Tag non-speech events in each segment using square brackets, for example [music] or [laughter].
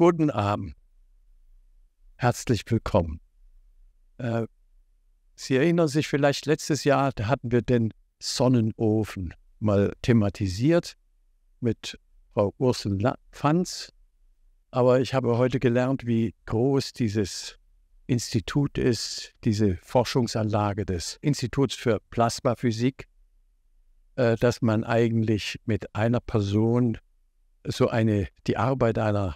Guten Abend. Herzlich willkommen. Äh, Sie erinnern sich vielleicht, letztes Jahr hatten wir den Sonnenofen mal thematisiert mit Frau Ursula Pfanz. Aber ich habe heute gelernt, wie groß dieses Institut ist, diese Forschungsanlage des Instituts für Plasmaphysik, äh, dass man eigentlich mit einer Person so eine, die Arbeit einer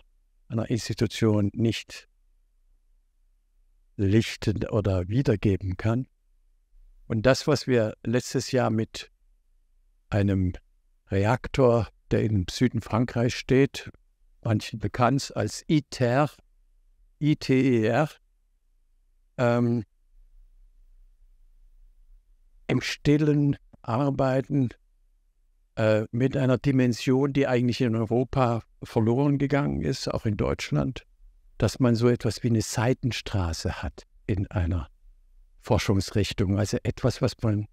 einer Institution nicht lichten oder wiedergeben kann. Und das, was wir letztes Jahr mit einem Reaktor, der im Süden Frankreichs steht, manchen bekannt als ITER, ITER, ähm, im stillen Arbeiten äh, mit einer Dimension, die eigentlich in Europa verloren gegangen ist, auch in Deutschland, dass man so etwas wie eine Seitenstraße hat in einer Forschungsrichtung, also etwas, was man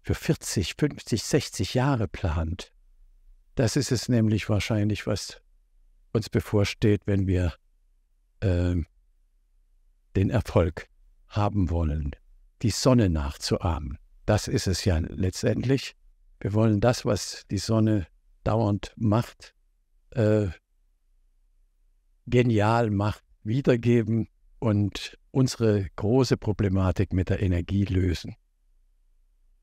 für 40, 50, 60 Jahre plant. Das ist es nämlich wahrscheinlich, was uns bevorsteht, wenn wir äh, den Erfolg haben wollen, die Sonne nachzuahmen. Das ist es ja letztendlich. Wir wollen das, was die Sonne dauernd macht, äh, genial macht, wiedergeben und unsere große Problematik mit der Energie lösen.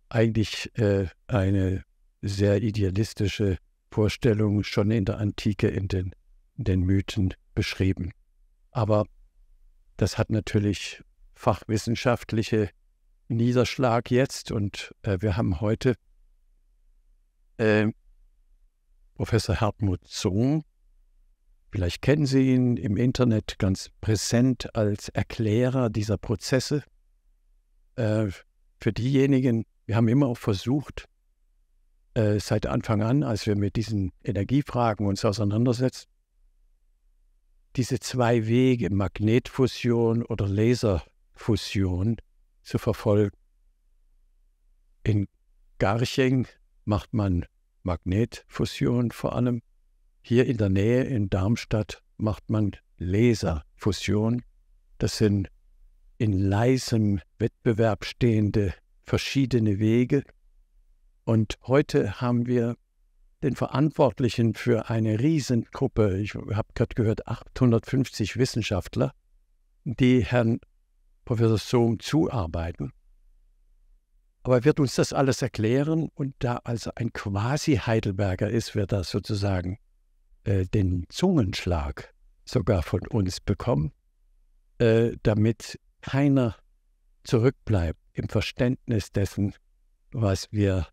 Eigentlich äh, eine sehr idealistische Vorstellung, schon in der Antike in den, in den Mythen beschrieben. Aber das hat natürlich fachwissenschaftliche Niederschlag jetzt und äh, wir haben heute äh, Professor Hartmut Zohm. Vielleicht kennen Sie ihn im Internet ganz präsent als Erklärer dieser Prozesse. Äh, für diejenigen, wir haben immer auch versucht, äh, seit Anfang an, als wir mit diesen Energiefragen uns auseinandersetzen, diese zwei Wege, Magnetfusion oder Laserfusion, zu verfolgen. In Garching macht man Magnetfusion vor allem. Hier in der Nähe in Darmstadt macht man Laserfusion. Das sind in leisem Wettbewerb stehende verschiedene Wege. Und heute haben wir den Verantwortlichen für eine Riesengruppe, ich habe gerade gehört, 850 Wissenschaftler, die Herrn Professor Sohm zuarbeiten. Aber er wird uns das alles erklären und da also ein quasi Heidelberger ist, wird er sozusagen äh, den Zungenschlag sogar von uns bekommen, äh, damit keiner zurückbleibt im Verständnis dessen, was wir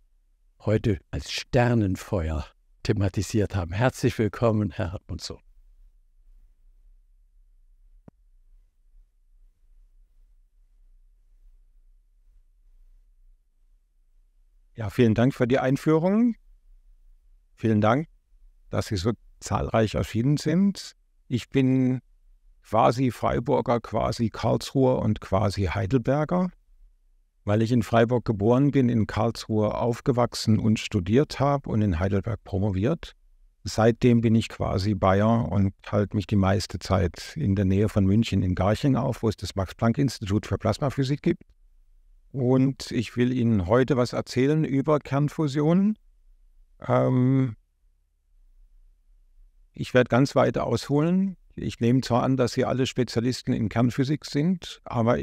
heute als Sternenfeuer thematisiert haben. Herzlich willkommen, Herr Hartmund Ja, vielen Dank für die Einführung. Vielen Dank, dass Sie so zahlreich erschienen sind. Ich bin quasi Freiburger, quasi Karlsruher und quasi Heidelberger. Weil ich in Freiburg geboren bin, in Karlsruhe aufgewachsen und studiert habe und in Heidelberg promoviert. Seitdem bin ich quasi Bayer und halte mich die meiste Zeit in der Nähe von München in Garching auf, wo es das Max-Planck-Institut für Plasmaphysik gibt. Und ich will Ihnen heute was erzählen über Kernfusionen. Ähm, ich werde ganz weit ausholen. Ich nehme zwar an, dass Sie alle Spezialisten in Kernphysik sind, aber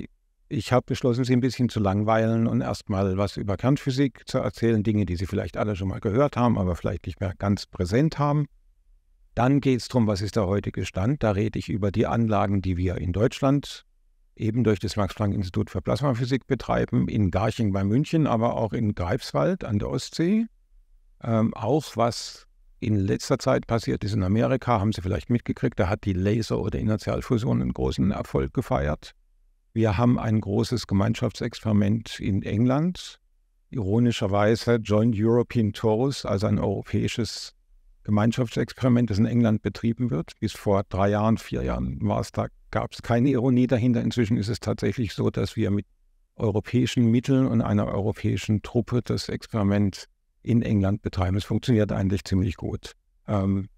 ich habe beschlossen, Sie ein bisschen zu langweilen und erstmal was über Kernphysik zu erzählen. Dinge, die Sie vielleicht alle schon mal gehört haben, aber vielleicht nicht mehr ganz präsent haben. Dann geht es darum, was ist der heutige Stand. Da rede ich über die Anlagen, die wir in Deutschland eben durch das Max-Planck-Institut für Plasmaphysik betreiben, in Garching bei München, aber auch in Greifswald an der Ostsee. Ähm, auch was in letzter Zeit passiert ist in Amerika, haben Sie vielleicht mitgekriegt, da hat die Laser- oder Inertialfusion einen großen Erfolg gefeiert. Wir haben ein großes Gemeinschaftsexperiment in England, ironischerweise Joint European Torus, also ein europäisches Gemeinschaftsexperiment, das in England betrieben wird. Bis vor drei Jahren, vier Jahren war es da, gab es keine Ironie dahinter. Inzwischen ist es tatsächlich so, dass wir mit europäischen Mitteln und einer europäischen Truppe das Experiment in England betreiben. Es funktioniert eigentlich ziemlich gut. Ähm,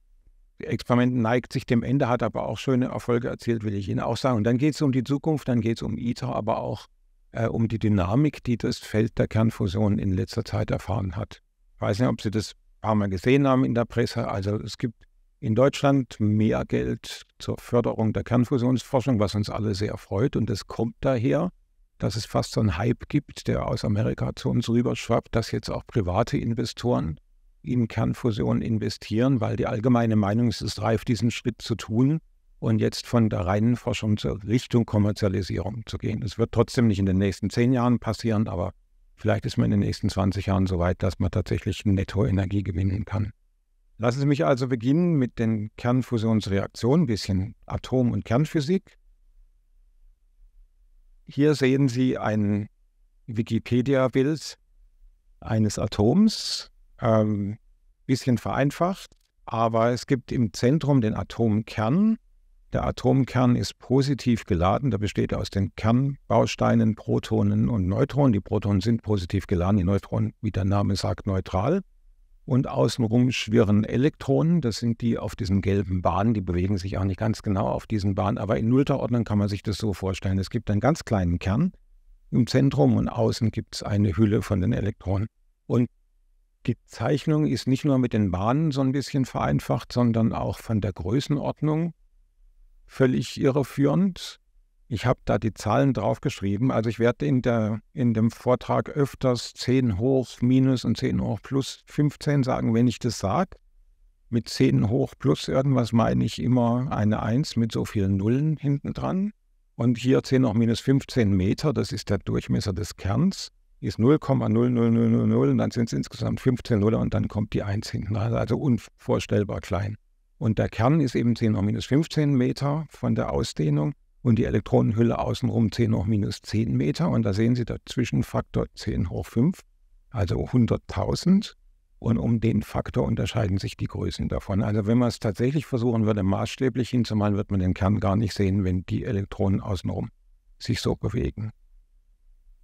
Experiment neigt sich dem Ende, hat aber auch schöne Erfolge erzielt, will ich Ihnen auch sagen. Und dann geht es um die Zukunft, dann geht es um ITER, aber auch äh, um die Dynamik, die das Feld der Kernfusion in letzter Zeit erfahren hat. Ich weiß nicht, ob Sie das paar Mal gesehen haben in der Presse. Also es gibt in Deutschland mehr Geld zur Förderung der Kernfusionsforschung, was uns alle sehr freut. Und es kommt daher, dass es fast so einen Hype gibt, der aus Amerika zu uns rüberschwappt, dass jetzt auch private Investoren in Kernfusion investieren, weil die allgemeine Meinung ist, es ist reif, diesen Schritt zu tun und jetzt von der reinen Forschung zur Richtung Kommerzialisierung zu gehen. Es wird trotzdem nicht in den nächsten zehn Jahren passieren, aber Vielleicht ist man in den nächsten 20 Jahren so weit, dass man tatsächlich Nettoenergie gewinnen kann. Lassen Sie mich also beginnen mit den Kernfusionsreaktionen, ein bisschen Atom- und Kernphysik. Hier sehen Sie ein Wikipedia-Bild eines Atoms, ähm, bisschen vereinfacht, aber es gibt im Zentrum den Atomkern der Atomkern ist positiv geladen, der besteht aus den Kernbausteinen Protonen und Neutronen. Die Protonen sind positiv geladen, die Neutronen, wie der Name sagt, neutral. Und außenrum schwirren Elektronen, das sind die auf diesen gelben Bahnen, die bewegen sich auch nicht ganz genau auf diesen Bahnen, aber in Nullterordnung kann man sich das so vorstellen. Es gibt einen ganz kleinen Kern im Zentrum und außen gibt es eine Hülle von den Elektronen. Und die Zeichnung ist nicht nur mit den Bahnen so ein bisschen vereinfacht, sondern auch von der Größenordnung völlig irreführend. Ich habe da die Zahlen draufgeschrieben. Also ich werde in, in dem Vortrag öfters 10 hoch minus und 10 hoch plus 15 sagen, wenn ich das sage. Mit 10 hoch plus irgendwas meine ich immer eine 1 mit so vielen Nullen hinten dran. Und hier 10 hoch minus 15 Meter, das ist der Durchmesser des Kerns, ist 0,00000 und dann sind es insgesamt 15 Nuller und dann kommt die 1 hinten dran. Also unvorstellbar klein. Und der Kern ist eben 10 hoch minus 15 Meter von der Ausdehnung und die Elektronenhülle außenrum 10 hoch minus 10 Meter. Und da sehen Sie dazwischen Faktor 10 hoch 5, also 100.000. Und um den Faktor unterscheiden sich die Größen davon. Also wenn man es tatsächlich versuchen würde, maßstäblich hinzumalen, wird man den Kern gar nicht sehen, wenn die Elektronen außenrum sich so bewegen.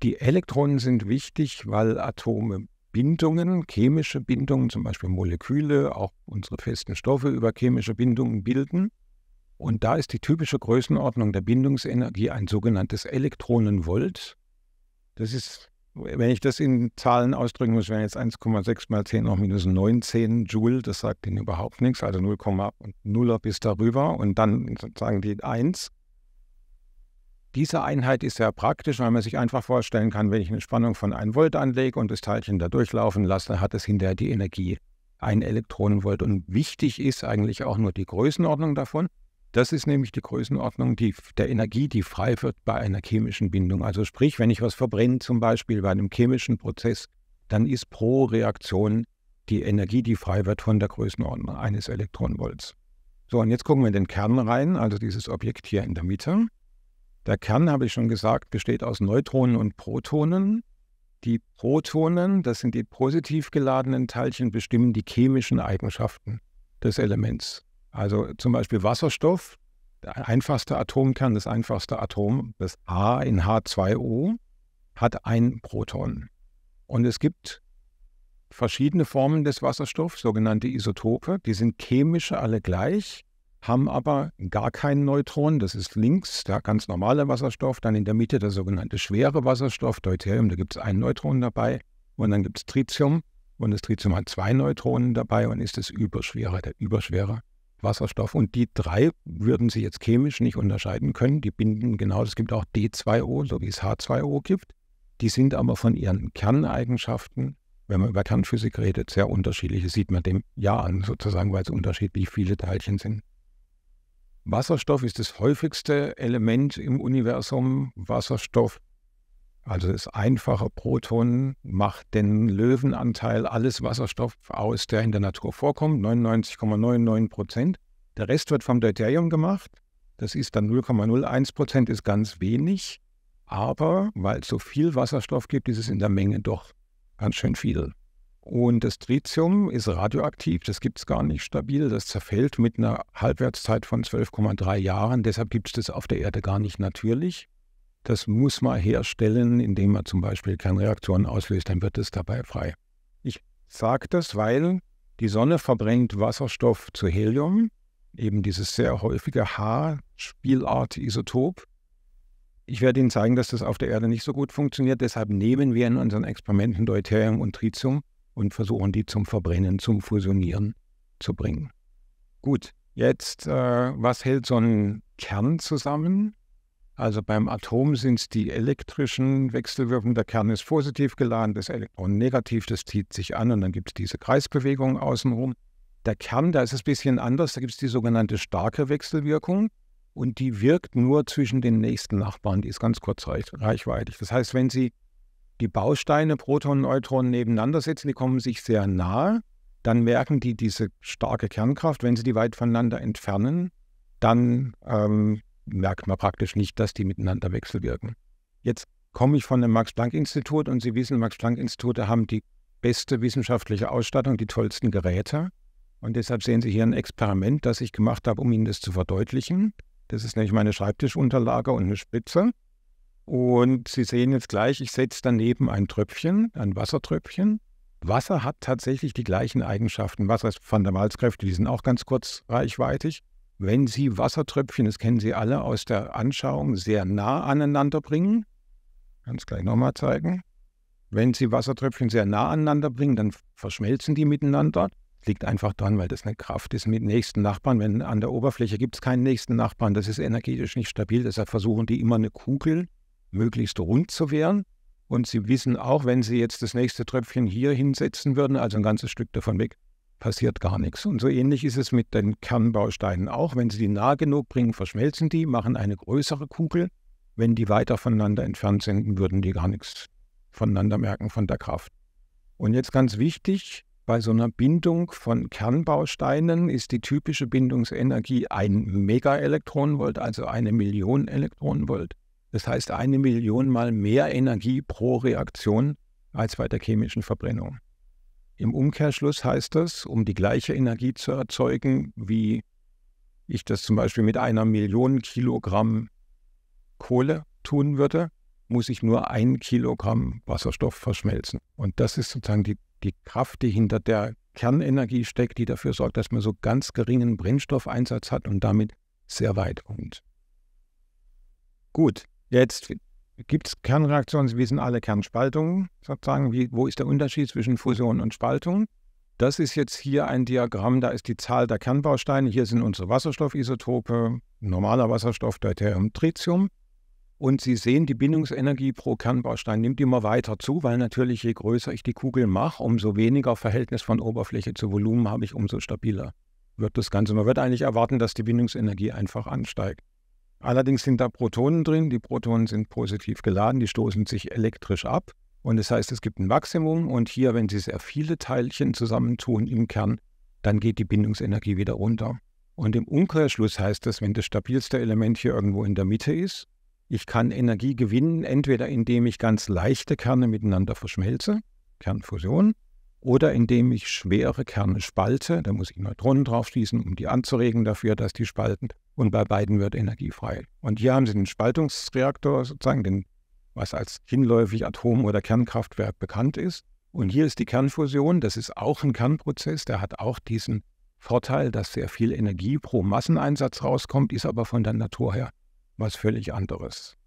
Die Elektronen sind wichtig, weil Atome Bindungen, chemische Bindungen, zum Beispiel Moleküle, auch unsere festen Stoffe über chemische Bindungen bilden. Und da ist die typische Größenordnung der Bindungsenergie ein sogenanntes Elektronenvolt. Das ist, wenn ich das in Zahlen ausdrücken muss, wären jetzt 1,6 mal 10 hoch minus 19 Joule. Das sagt Ihnen überhaupt nichts, also 0,0 bis darüber. Und dann sozusagen die 1. Diese Einheit ist sehr praktisch, weil man sich einfach vorstellen kann, wenn ich eine Spannung von 1 Volt anlege und das Teilchen da durchlaufen lasse, hat es hinterher die Energie 1 Elektronenvolt. Und wichtig ist eigentlich auch nur die Größenordnung davon. Das ist nämlich die Größenordnung die, der Energie, die frei wird bei einer chemischen Bindung. Also sprich, wenn ich was verbrenne, zum Beispiel bei einem chemischen Prozess, dann ist pro Reaktion die Energie, die frei wird, von der Größenordnung eines Elektronenvolts. So, und jetzt gucken wir in den Kern rein, also dieses Objekt hier in der Mitte. Der Kern, habe ich schon gesagt, besteht aus Neutronen und Protonen. Die Protonen, das sind die positiv geladenen Teilchen, bestimmen die chemischen Eigenschaften des Elements. Also zum Beispiel Wasserstoff, der einfachste Atomkern, das einfachste Atom, das A in H2O, hat ein Proton. Und es gibt verschiedene Formen des Wasserstoffs, sogenannte Isotope, die sind chemisch alle gleich, haben aber gar keinen Neutron. Das ist links der ganz normale Wasserstoff, dann in der Mitte der sogenannte schwere Wasserstoff, Deuterium, da gibt es einen Neutron dabei und dann gibt es Tritium und das Tritium hat zwei Neutronen dabei und ist das überschwere, der überschwere Wasserstoff. Und die drei würden Sie jetzt chemisch nicht unterscheiden können. Die binden genau, es gibt auch D2O, so wie es H2O gibt. Die sind aber von ihren Kerneigenschaften, wenn man über Kernphysik redet, sehr unterschiedlich. Das sieht man dem ja an, sozusagen, weil es unterschiedlich viele Teilchen sind. Wasserstoff ist das häufigste Element im Universum. Wasserstoff, also das einfache Proton, macht den Löwenanteil alles Wasserstoff aus, der in der Natur vorkommt, 99,99 Prozent. Der Rest wird vom Deuterium gemacht. Das ist dann 0,01 Prozent, ist ganz wenig. Aber weil es so viel Wasserstoff gibt, ist es in der Menge doch ganz schön viel. Und das Tritium ist radioaktiv, das gibt es gar nicht stabil, das zerfällt mit einer Halbwertszeit von 12,3 Jahren, deshalb gibt es das auf der Erde gar nicht natürlich. Das muss man herstellen, indem man zum Beispiel Kernreaktoren auslöst, dann wird es dabei frei. Ich sage das, weil die Sonne verbrennt Wasserstoff zu Helium, eben dieses sehr häufige H-Spielart-Isotop. Ich werde Ihnen zeigen, dass das auf der Erde nicht so gut funktioniert, deshalb nehmen wir in unseren Experimenten Deuterium und Tritium und versuchen die zum Verbrennen, zum Fusionieren zu bringen. Gut, jetzt, äh, was hält so ein Kern zusammen? Also beim Atom sind es die elektrischen Wechselwirkungen. Der Kern ist positiv geladen, das Elektron negativ, das zieht sich an und dann gibt es diese Kreisbewegung außenrum. Der Kern, da ist es ein bisschen anders, da gibt es die sogenannte starke Wechselwirkung und die wirkt nur zwischen den nächsten Nachbarn, die ist ganz kurz reichweitig. Das heißt, wenn Sie die Bausteine Protonen und Neutronen nebeneinander setzen, die kommen sich sehr nahe, dann merken die diese starke Kernkraft. Wenn sie die weit voneinander entfernen, dann ähm, merkt man praktisch nicht, dass die miteinander wechselwirken. Jetzt komme ich von dem Max-Planck-Institut und Sie wissen, Max-Planck-Institute haben die beste wissenschaftliche Ausstattung, die tollsten Geräte. Und deshalb sehen Sie hier ein Experiment, das ich gemacht habe, um Ihnen das zu verdeutlichen. Das ist nämlich meine Schreibtischunterlage und eine Spitze. Und Sie sehen jetzt gleich, ich setze daneben ein Tröpfchen, ein Wassertröpfchen. Wasser hat tatsächlich die gleichen Eigenschaften. Wasser ist Van der Waals-Kräfte, die sind auch ganz kurz reichweitig. Wenn Sie Wassertröpfchen, das kennen Sie alle aus der Anschauung, sehr nah aneinander bringen, kann es gleich nochmal zeigen. Wenn Sie Wassertröpfchen sehr nah aneinander bringen, dann verschmelzen die miteinander. Das Liegt einfach daran, weil das eine Kraft ist mit nächsten Nachbarn. Wenn an der Oberfläche gibt es keinen nächsten Nachbarn, das ist energetisch nicht stabil. Deshalb versuchen die immer eine Kugel möglichst rund zu werden. Und sie wissen auch, wenn sie jetzt das nächste Tröpfchen hier hinsetzen würden, also ein ganzes Stück davon weg, passiert gar nichts. Und so ähnlich ist es mit den Kernbausteinen auch. Wenn sie die nah genug bringen, verschmelzen die, machen eine größere Kugel. Wenn die weiter voneinander entfernt sind, würden die gar nichts voneinander merken von der Kraft. Und jetzt ganz wichtig, bei so einer Bindung von Kernbausteinen ist die typische Bindungsenergie ein Megaelektronenvolt, also eine Million Elektronenvolt. Das heißt eine Million mal mehr Energie pro Reaktion als bei der chemischen Verbrennung. Im Umkehrschluss heißt das, um die gleiche Energie zu erzeugen, wie ich das zum Beispiel mit einer Million Kilogramm Kohle tun würde, muss ich nur ein Kilogramm Wasserstoff verschmelzen. Und das ist sozusagen die, die Kraft, die hinter der Kernenergie steckt, die dafür sorgt, dass man so ganz geringen Brennstoffeinsatz hat und damit sehr weit kommt. Gut, Jetzt gibt es Kernreaktionen, Sie wissen alle Kernspaltungen sozusagen. Wie, wo ist der Unterschied zwischen Fusion und Spaltung? Das ist jetzt hier ein Diagramm, da ist die Zahl der Kernbausteine. Hier sind unsere Wasserstoffisotope, normaler Wasserstoff, Deuterium, Tritium. Und Sie sehen, die Bindungsenergie pro Kernbaustein nimmt immer weiter zu, weil natürlich je größer ich die Kugel mache, umso weniger Verhältnis von Oberfläche zu Volumen habe ich, umso stabiler wird das Ganze. Man wird eigentlich erwarten, dass die Bindungsenergie einfach ansteigt. Allerdings sind da Protonen drin. Die Protonen sind positiv geladen, die stoßen sich elektrisch ab. Und das heißt, es gibt ein Maximum. Und hier, wenn Sie sehr viele Teilchen zusammentun im Kern, dann geht die Bindungsenergie wieder runter. Und im Umkehrschluss heißt das, wenn das stabilste Element hier irgendwo in der Mitte ist, ich kann Energie gewinnen, entweder indem ich ganz leichte Kerne miteinander verschmelze, Kernfusion, oder indem ich schwere Kerne spalte. Da muss ich Neutronen draufschießen, um die anzuregen dafür, dass die spalten. Und bei beiden wird Energie frei. Und hier haben Sie den Spaltungsreaktor sozusagen, den, was als hinläufig Atom- oder Kernkraftwerk bekannt ist. Und hier ist die Kernfusion. Das ist auch ein Kernprozess. Der hat auch diesen Vorteil, dass sehr viel Energie pro Masseneinsatz rauskommt, ist aber von der Natur her was völlig anderes.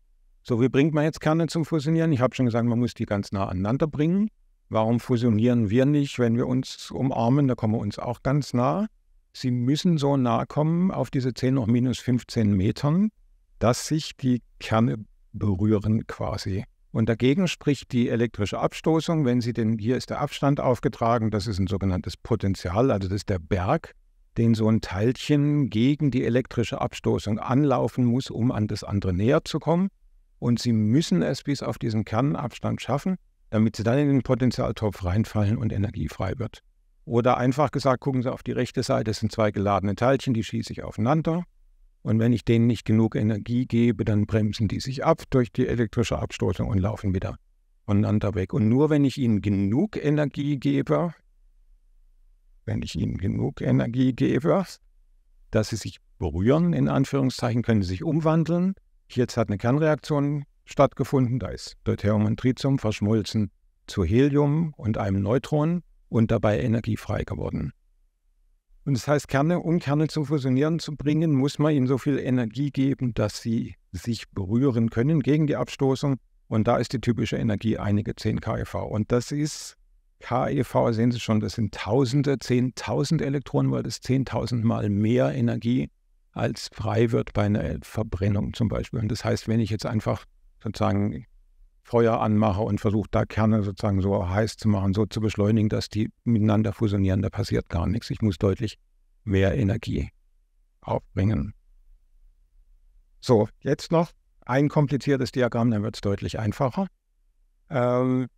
So, wie bringt man jetzt Kerne zum Fusionieren? Ich habe schon gesagt, man muss die ganz nah aneinander bringen. Warum fusionieren wir nicht, wenn wir uns umarmen? Da kommen wir uns auch ganz nah. Sie müssen so nah kommen auf diese 10 hoch minus 15 Metern, dass sich die Kerne berühren quasi. Und dagegen spricht die elektrische Abstoßung, wenn Sie den, hier ist der Abstand aufgetragen, das ist ein sogenanntes Potenzial, also das ist der Berg, den so ein Teilchen gegen die elektrische Abstoßung anlaufen muss, um an das andere näher zu kommen. Und Sie müssen es bis auf diesen Kernabstand schaffen damit sie dann in den Potenzialtopf reinfallen und energiefrei wird. Oder einfach gesagt, gucken Sie auf die rechte Seite, es sind zwei geladene Teilchen, die schieße ich aufeinander. Und wenn ich denen nicht genug Energie gebe, dann bremsen die sich ab durch die elektrische Abstoßung und laufen wieder voneinander weg. Und nur wenn ich ihnen genug Energie gebe, wenn ich ihnen genug Energie gebe, dass sie sich berühren, in Anführungszeichen, können sie sich umwandeln. Jetzt hat halt eine Kernreaktion stattgefunden. Da ist Deuterium und Tritium verschmolzen zu Helium und einem Neutron und dabei energiefrei geworden. Und das heißt, Kerne, um Kerne zum Fusionieren zu bringen, muss man ihnen so viel Energie geben, dass sie sich berühren können gegen die Abstoßung. Und da ist die typische Energie einige 10 keV. Und das ist keV, sehen Sie schon, das sind Tausende, 10.000 Elektronen, weil das 10.000 Mal mehr Energie, als frei wird bei einer Verbrennung zum Beispiel. Und das heißt, wenn ich jetzt einfach sozusagen Feuer anmache und versuche da Kerne sozusagen so heiß zu machen, so zu beschleunigen, dass die miteinander fusionieren. Da passiert gar nichts. Ich muss deutlich mehr Energie aufbringen. So, jetzt noch ein kompliziertes Diagramm, dann wird es deutlich einfacher. Ähm,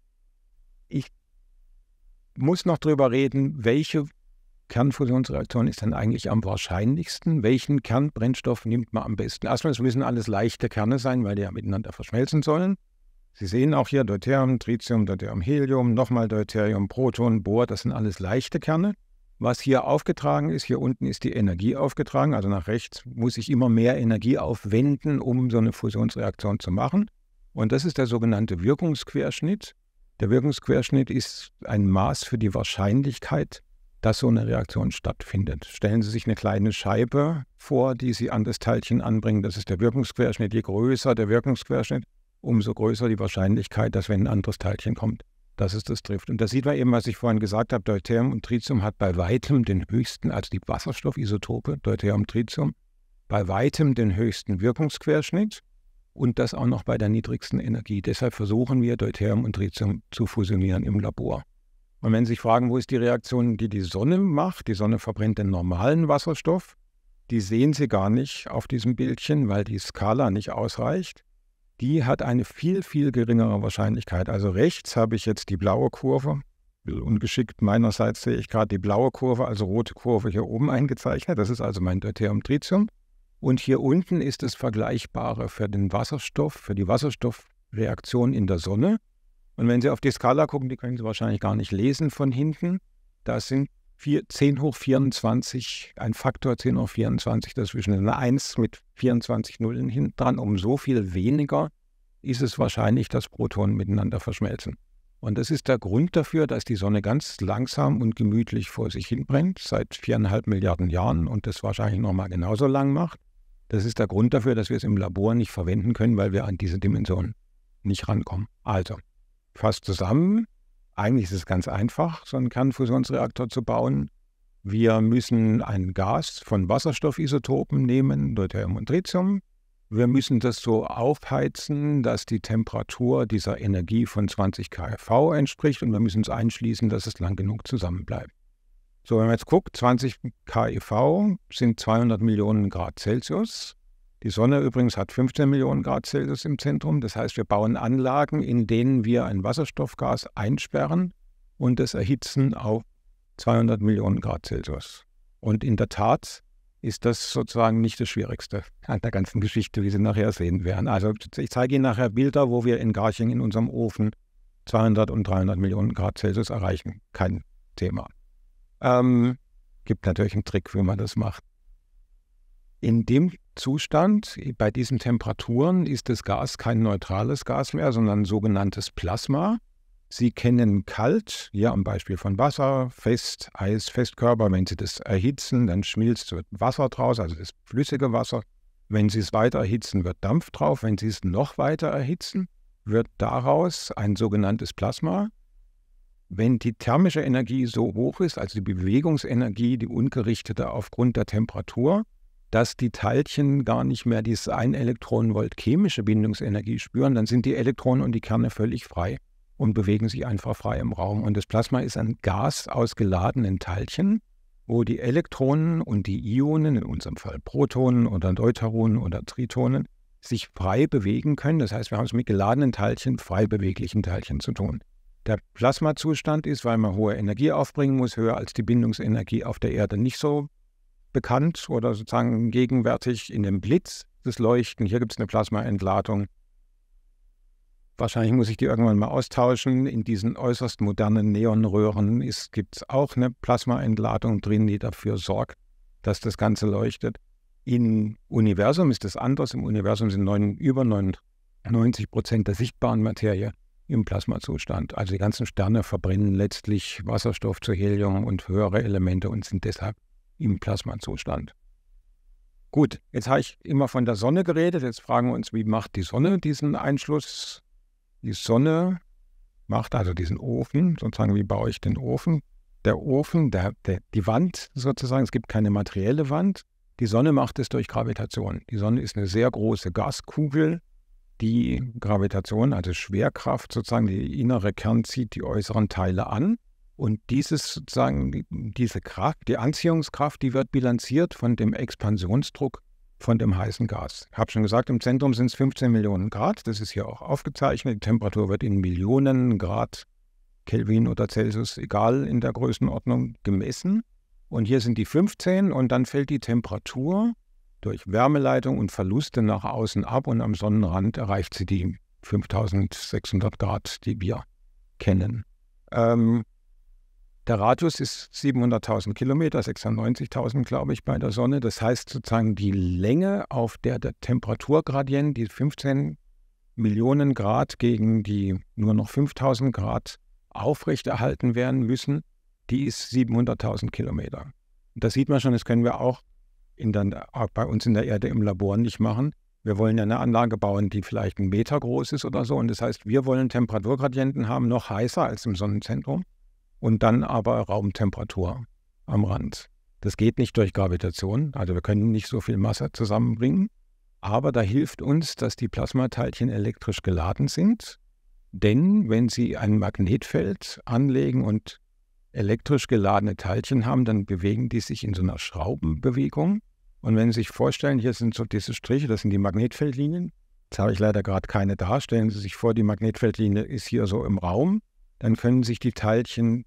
ich muss noch drüber reden, welche Kernfusionsreaktion ist dann eigentlich am wahrscheinlichsten? Welchen Kernbrennstoff nimmt man am besten? Erstmal, es müssen alles leichte Kerne sein, weil die ja miteinander verschmelzen sollen. Sie sehen auch hier Deuterium, Tritium, Deuterium, Helium, nochmal Deuterium, Proton, Bohr, das sind alles leichte Kerne. Was hier aufgetragen ist, hier unten ist die Energie aufgetragen, also nach rechts muss ich immer mehr Energie aufwenden, um so eine Fusionsreaktion zu machen. Und das ist der sogenannte Wirkungsquerschnitt. Der Wirkungsquerschnitt ist ein Maß für die Wahrscheinlichkeit, dass so eine Reaktion stattfindet. Stellen Sie sich eine kleine Scheibe vor, die Sie an das Teilchen anbringen. Das ist der Wirkungsquerschnitt. Je größer der Wirkungsquerschnitt, umso größer die Wahrscheinlichkeit, dass wenn ein anderes Teilchen kommt, dass es das trifft. Und da sieht man eben, was ich vorhin gesagt habe, Deuterium und Tritium hat bei weitem den höchsten, also die Wasserstoffisotope, Deuterium, Tritium, bei weitem den höchsten Wirkungsquerschnitt und das auch noch bei der niedrigsten Energie. Deshalb versuchen wir, Deuterium und Tritium zu fusionieren im Labor. Und wenn Sie sich fragen, wo ist die Reaktion, die die Sonne macht, die Sonne verbrennt den normalen Wasserstoff, die sehen Sie gar nicht auf diesem Bildchen, weil die Skala nicht ausreicht. Die hat eine viel, viel geringere Wahrscheinlichkeit. Also rechts habe ich jetzt die blaue Kurve. Ungeschickt meinerseits sehe ich gerade die blaue Kurve, also rote Kurve hier oben eingezeichnet. Das ist also mein Deuterium Tritium. Und hier unten ist das Vergleichbare für den Wasserstoff, für die Wasserstoffreaktion in der Sonne. Und wenn Sie auf die Skala gucken, die können Sie wahrscheinlich gar nicht lesen von hinten. Da sind vier, 10 hoch 24, ein Faktor 10 hoch 24 dazwischen, eine 1 mit 24 Nullen hinten dran. Um so viel weniger ist es wahrscheinlich, dass Protonen miteinander verschmelzen. Und das ist der Grund dafür, dass die Sonne ganz langsam und gemütlich vor sich hinbrennt, seit viereinhalb Milliarden Jahren und das wahrscheinlich nochmal genauso lang macht. Das ist der Grund dafür, dass wir es im Labor nicht verwenden können, weil wir an diese Dimension nicht rankommen. Also, fast zusammen. Eigentlich ist es ganz einfach, so einen Kernfusionsreaktor zu bauen. Wir müssen ein Gas von Wasserstoffisotopen nehmen, Deuterium und Tritium. Wir müssen das so aufheizen, dass die Temperatur dieser Energie von 20 kV entspricht und wir müssen es einschließen, dass es lang genug zusammenbleibt. So, wenn man jetzt guckt, 20 keV sind 200 Millionen Grad Celsius. Die Sonne übrigens hat 15 Millionen Grad Celsius im Zentrum. Das heißt, wir bauen Anlagen, in denen wir ein Wasserstoffgas einsperren und es erhitzen auf 200 Millionen Grad Celsius. Und in der Tat ist das sozusagen nicht das Schwierigste an der ganzen Geschichte, wie Sie nachher sehen werden. Also ich zeige Ihnen nachher Bilder, wo wir in Garching in unserem Ofen 200 und 300 Millionen Grad Celsius erreichen. Kein Thema. Ähm, gibt natürlich einen Trick, wie man das macht. In dem Zustand, äh, bei diesen Temperaturen, ist das Gas kein neutrales Gas mehr, sondern sogenanntes Plasma. Sie kennen kalt, hier am Beispiel von Wasser, fest, Eis, Festkörper. Wenn Sie das erhitzen, dann schmilzt Wasser draus, also das flüssige Wasser. Wenn Sie es weiter erhitzen, wird Dampf drauf. Wenn Sie es noch weiter erhitzen, wird daraus ein sogenanntes Plasma. Wenn die thermische Energie so hoch ist, also die Bewegungsenergie, die ungerichtete aufgrund der Temperatur, dass die Teilchen gar nicht mehr dieses ein Elektronenvolt chemische Bindungsenergie spüren, dann sind die Elektronen und die Kerne völlig frei und bewegen sich einfach frei im Raum. Und das Plasma ist ein Gas aus geladenen Teilchen, wo die Elektronen und die Ionen, in unserem Fall Protonen oder Deuteronen oder Tritonen, sich frei bewegen können. Das heißt, wir haben es mit geladenen Teilchen, frei beweglichen Teilchen zu tun. Der Plasmazustand ist, weil man hohe Energie aufbringen muss, höher als die Bindungsenergie auf der Erde nicht so bekannt oder sozusagen gegenwärtig in dem Blitz des Leuchten. Hier gibt es eine Plasmaentladung. Wahrscheinlich muss ich die irgendwann mal austauschen. In diesen äußerst modernen Neonröhren gibt es auch eine Plasmaentladung drin, die dafür sorgt, dass das Ganze leuchtet. Im Universum ist das anders. Im Universum sind neun, über 99 Prozent der sichtbaren Materie im Plasmazustand. Also die ganzen Sterne verbrennen letztlich Wasserstoff zu Helium und höhere Elemente und sind deshalb im Plasmazustand. Gut, jetzt habe ich immer von der Sonne geredet. Jetzt fragen wir uns, wie macht die Sonne diesen Einschluss? Die Sonne macht also diesen Ofen, sozusagen, wie baue ich den Ofen? Der Ofen, der, der, die Wand sozusagen, es gibt keine materielle Wand. Die Sonne macht es durch Gravitation. Die Sonne ist eine sehr große Gaskugel, die Gravitation, also Schwerkraft sozusagen, die innere Kern zieht die äußeren Teile an. Und dieses, sozusagen, diese Kraft, die Anziehungskraft, die wird bilanziert von dem Expansionsdruck von dem heißen Gas. Ich habe schon gesagt, im Zentrum sind es 15 Millionen Grad. Das ist hier auch aufgezeichnet. Die Temperatur wird in Millionen Grad, Kelvin oder Celsius, egal in der Größenordnung, gemessen. Und hier sind die 15 und dann fällt die Temperatur durch Wärmeleitung und Verluste nach außen ab und am Sonnenrand erreicht sie die 5600 Grad, die wir kennen. Ähm, der Radius ist 700.000 Kilometer, 96.000 glaube ich bei der Sonne. Das heißt sozusagen die Länge, auf der der Temperaturgradient, die 15 Millionen Grad gegen die nur noch 5000 Grad aufrechterhalten werden müssen, die ist 700.000 Kilometer. Das sieht man schon, das können wir auch in der, bei uns in der Erde im Labor nicht machen. Wir wollen ja eine Anlage bauen, die vielleicht einen Meter groß ist oder so. Und das heißt, wir wollen Temperaturgradienten haben, noch heißer als im Sonnenzentrum und dann aber Raumtemperatur am Rand. Das geht nicht durch Gravitation, also wir können nicht so viel Masse zusammenbringen, aber da hilft uns, dass die Plasmateilchen elektrisch geladen sind, denn wenn sie ein Magnetfeld anlegen und elektrisch geladene Teilchen haben, dann bewegen die sich in so einer Schraubenbewegung. Und wenn Sie sich vorstellen, hier sind so diese Striche, das sind die Magnetfeldlinien. Jetzt habe ich leider gerade keine da. Stellen Sie sich vor, die Magnetfeldlinie ist hier so im Raum. Dann können sich die Teilchen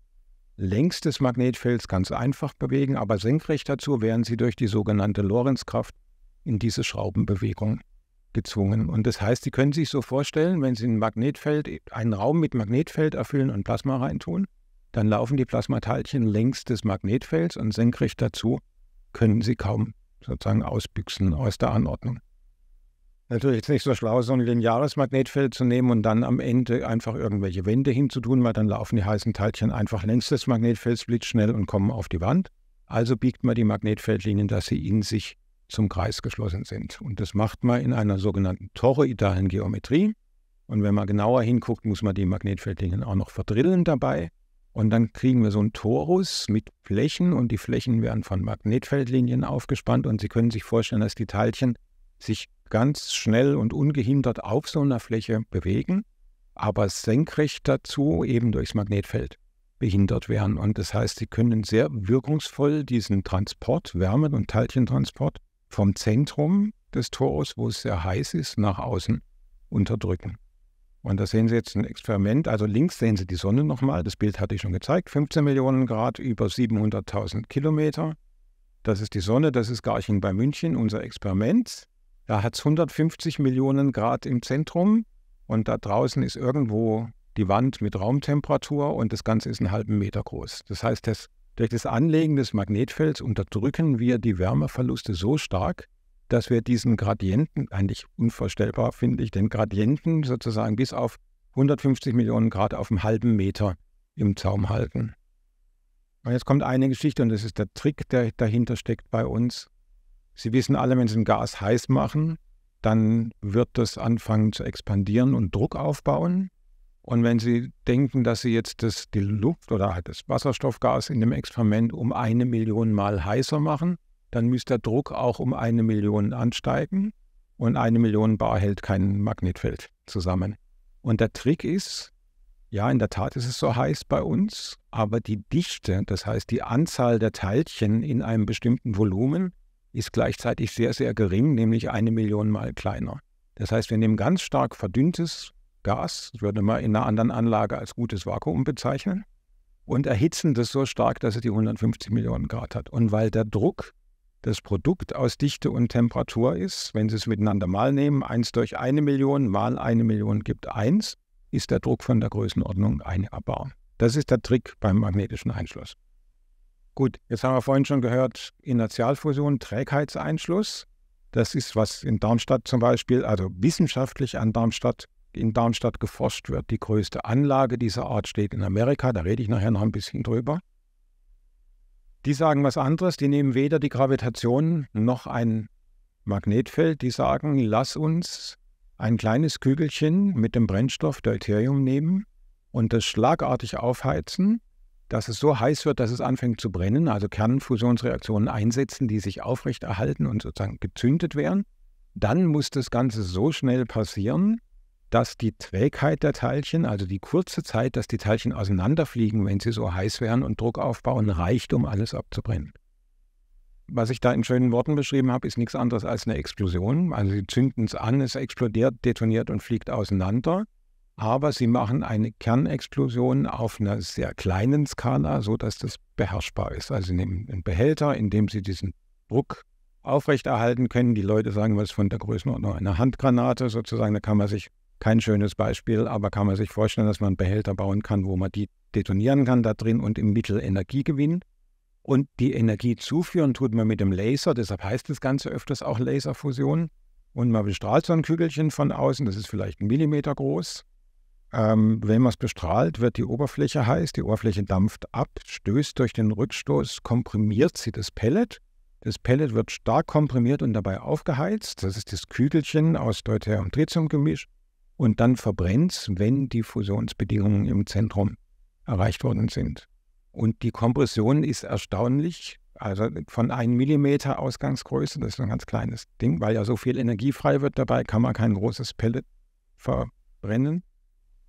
längs des Magnetfelds ganz einfach bewegen, aber senkrecht dazu werden sie durch die sogenannte Lorenzkraft in diese Schraubenbewegung gezwungen. Und das heißt, Sie können sich so vorstellen, wenn Sie ein Magnetfeld, einen Raum mit Magnetfeld erfüllen und Plasma reintun, dann laufen die Plasmateilchen längs des Magnetfelds und senkrecht dazu können sie kaum sozusagen ausbüchsen aus der Anordnung natürlich jetzt nicht so schlau, so ein lineares Magnetfeld zu nehmen und dann am Ende einfach irgendwelche Wände hinzutun, weil dann laufen die heißen Teilchen einfach längs des Magnetfelds blitzschnell und kommen auf die Wand. Also biegt man die Magnetfeldlinien, dass sie in sich zum Kreis geschlossen sind. Und das macht man in einer sogenannten toroidalen Geometrie. Und wenn man genauer hinguckt, muss man die Magnetfeldlinien auch noch verdrillen dabei. Und dann kriegen wir so einen Torus mit Flächen und die Flächen werden von Magnetfeldlinien aufgespannt. Und Sie können sich vorstellen, dass die Teilchen sich ganz schnell und ungehindert auf so einer Fläche bewegen, aber senkrecht dazu eben durchs Magnetfeld behindert werden. Und das heißt, sie können sehr wirkungsvoll diesen Transport, Wärme- und Teilchentransport vom Zentrum des Torus, wo es sehr heiß ist, nach außen unterdrücken. Und da sehen Sie jetzt ein Experiment. Also links sehen Sie die Sonne nochmal. Das Bild hatte ich schon gezeigt. 15 Millionen Grad über 700.000 Kilometer. Das ist die Sonne. Das ist Garching bei München, unser Experiment. Da hat es 150 Millionen Grad im Zentrum und da draußen ist irgendwo die Wand mit Raumtemperatur und das Ganze ist einen halben Meter groß. Das heißt, das, durch das Anlegen des Magnetfelds unterdrücken wir die Wärmeverluste so stark, dass wir diesen Gradienten, eigentlich unvorstellbar finde ich, den Gradienten sozusagen bis auf 150 Millionen Grad auf einem halben Meter im Zaum halten. Und jetzt kommt eine Geschichte und das ist der Trick, der dahinter steckt bei uns. Sie wissen alle, wenn Sie ein Gas heiß machen, dann wird das anfangen zu expandieren und Druck aufbauen. Und wenn Sie denken, dass Sie jetzt das, die Luft oder halt das Wasserstoffgas in dem Experiment um eine Million Mal heißer machen, dann müsste der Druck auch um eine Million ansteigen. Und eine Million Bar hält kein Magnetfeld zusammen. Und der Trick ist, ja, in der Tat ist es so heiß bei uns, aber die Dichte, das heißt die Anzahl der Teilchen in einem bestimmten Volumen, ist gleichzeitig sehr, sehr gering, nämlich eine Million mal kleiner. Das heißt, wir nehmen ganz stark verdünntes Gas, das würde man in einer anderen Anlage als gutes Vakuum bezeichnen, und erhitzen das so stark, dass es die 150 Millionen Grad hat. Und weil der Druck das Produkt aus Dichte und Temperatur ist, wenn Sie es miteinander mal nehmen, 1 durch eine Million mal eine Million gibt 1, ist der Druck von der Größenordnung eine Bar. Das ist der Trick beim magnetischen Einschluss. Gut, jetzt haben wir vorhin schon gehört, Inertialfusion, Trägheitseinschluss. Das ist, was in Darmstadt zum Beispiel, also wissenschaftlich an Darmstadt, in Darmstadt geforscht wird. Die größte Anlage dieser Art steht in Amerika, da rede ich nachher noch ein bisschen drüber. Die sagen was anderes, die nehmen weder die Gravitation noch ein Magnetfeld, die sagen, lass uns ein kleines Kügelchen mit dem Brennstoff Deuterium nehmen und das schlagartig aufheizen dass es so heiß wird, dass es anfängt zu brennen, also Kernfusionsreaktionen einsetzen, die sich aufrechterhalten und sozusagen gezündet werden. Dann muss das Ganze so schnell passieren, dass die Trägheit der Teilchen, also die kurze Zeit, dass die Teilchen auseinanderfliegen, wenn sie so heiß werden und Druck aufbauen, reicht, um alles abzubrennen. Was ich da in schönen Worten beschrieben habe, ist nichts anderes als eine Explosion. Also sie zünden es an, es explodiert, detoniert und fliegt auseinander aber sie machen eine Kernexplosion auf einer sehr kleinen Skala, sodass das beherrschbar ist. Also sie nehmen einen Behälter, in dem sie diesen Druck aufrechterhalten können. Die Leute sagen was von der Größenordnung einer Handgranate sozusagen. Da kann man sich, kein schönes Beispiel, aber kann man sich vorstellen, dass man einen Behälter bauen kann, wo man die detonieren kann da drin und im Mittel Energie gewinnen. Und die Energie zuführen tut man mit dem Laser, deshalb heißt das Ganze öfters auch Laserfusion. Und man bestrahlt so ein Kügelchen von außen, das ist vielleicht ein Millimeter groß ähm, wenn man es bestrahlt, wird die Oberfläche heiß, die Oberfläche dampft ab, stößt durch den Rückstoß, komprimiert sie das Pellet. Das Pellet wird stark komprimiert und dabei aufgeheizt. Das ist das Kügelchen aus Deuterium Tritium-Gemisch. Und dann verbrennt es, wenn die Fusionsbedingungen im Zentrum erreicht worden sind. Und die Kompression ist erstaunlich. Also von einem Millimeter Ausgangsgröße, das ist ein ganz kleines Ding, weil ja so viel Energie frei wird dabei, kann man kein großes Pellet verbrennen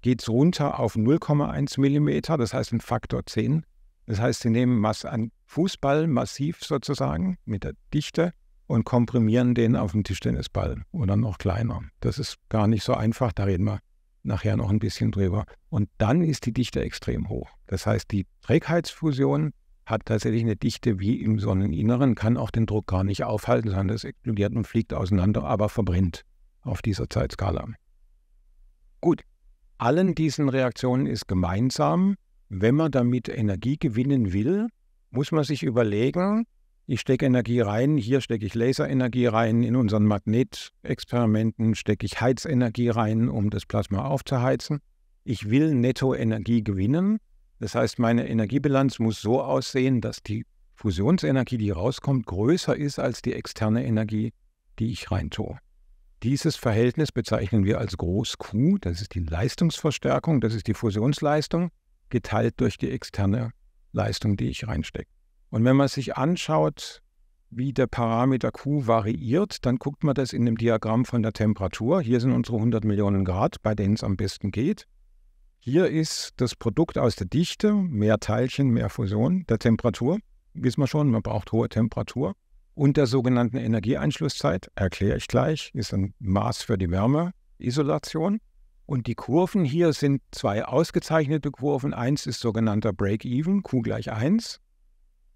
geht es runter auf 0,1 mm, das heißt ein Faktor 10. Das heißt, sie nehmen Mass an Fußball massiv sozusagen mit der Dichte und komprimieren den auf den Tischtennisball oder noch kleiner. Das ist gar nicht so einfach, da reden wir nachher noch ein bisschen drüber. Und dann ist die Dichte extrem hoch. Das heißt, die Trägheitsfusion hat tatsächlich eine Dichte wie im Sonneninneren, kann auch den Druck gar nicht aufhalten, sondern es explodiert und fliegt auseinander, aber verbrennt auf dieser Zeitskala. Gut, allen diesen Reaktionen ist gemeinsam, wenn man damit Energie gewinnen will, muss man sich überlegen, ich stecke Energie rein, hier stecke ich Laserenergie rein, in unseren Magnetexperimenten stecke ich Heizenergie rein, um das Plasma aufzuheizen. Ich will Nettoenergie gewinnen. Das heißt, meine Energiebilanz muss so aussehen, dass die Fusionsenergie, die rauskommt, größer ist als die externe Energie, die ich reintue. Dieses Verhältnis bezeichnen wir als Groß Q, das ist die Leistungsverstärkung, das ist die Fusionsleistung, geteilt durch die externe Leistung, die ich reinstecke. Und wenn man sich anschaut, wie der Parameter Q variiert, dann guckt man das in dem Diagramm von der Temperatur. Hier sind unsere 100 Millionen Grad, bei denen es am besten geht. Hier ist das Produkt aus der Dichte, mehr Teilchen, mehr Fusion, der Temperatur. Wissen wir schon, man braucht hohe Temperatur und der sogenannten Energieeinschlusszeit, erkläre ich gleich, ist ein Maß für die Wärmeisolation. Und die Kurven hier sind zwei ausgezeichnete Kurven. Eins ist sogenannter Break-Even, Q gleich 1.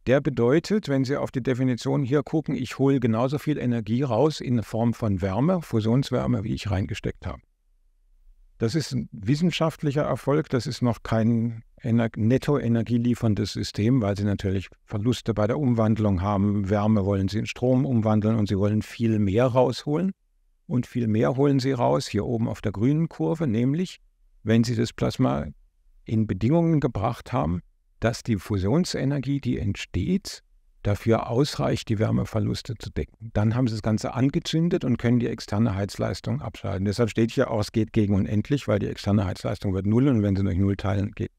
Der bedeutet, wenn Sie auf die Definition hier gucken, ich hole genauso viel Energie raus in Form von Wärme, Fusionswärme, wie ich reingesteckt habe. Das ist ein wissenschaftlicher Erfolg, das ist noch kein Ener netto energielieferandes System, weil sie natürlich Verluste bei der Umwandlung haben. Wärme wollen sie in Strom umwandeln und sie wollen viel mehr rausholen. Und viel mehr holen sie raus, hier oben auf der grünen Kurve, nämlich wenn sie das Plasma in Bedingungen gebracht haben, dass die Fusionsenergie, die entsteht, dafür ausreicht, die Wärmeverluste zu decken. Dann haben sie das Ganze angezündet und können die externe Heizleistung abschalten. Deshalb steht hier auch, es geht gegen unendlich, weil die externe Heizleistung wird null und wenn sie durch null teilen, geht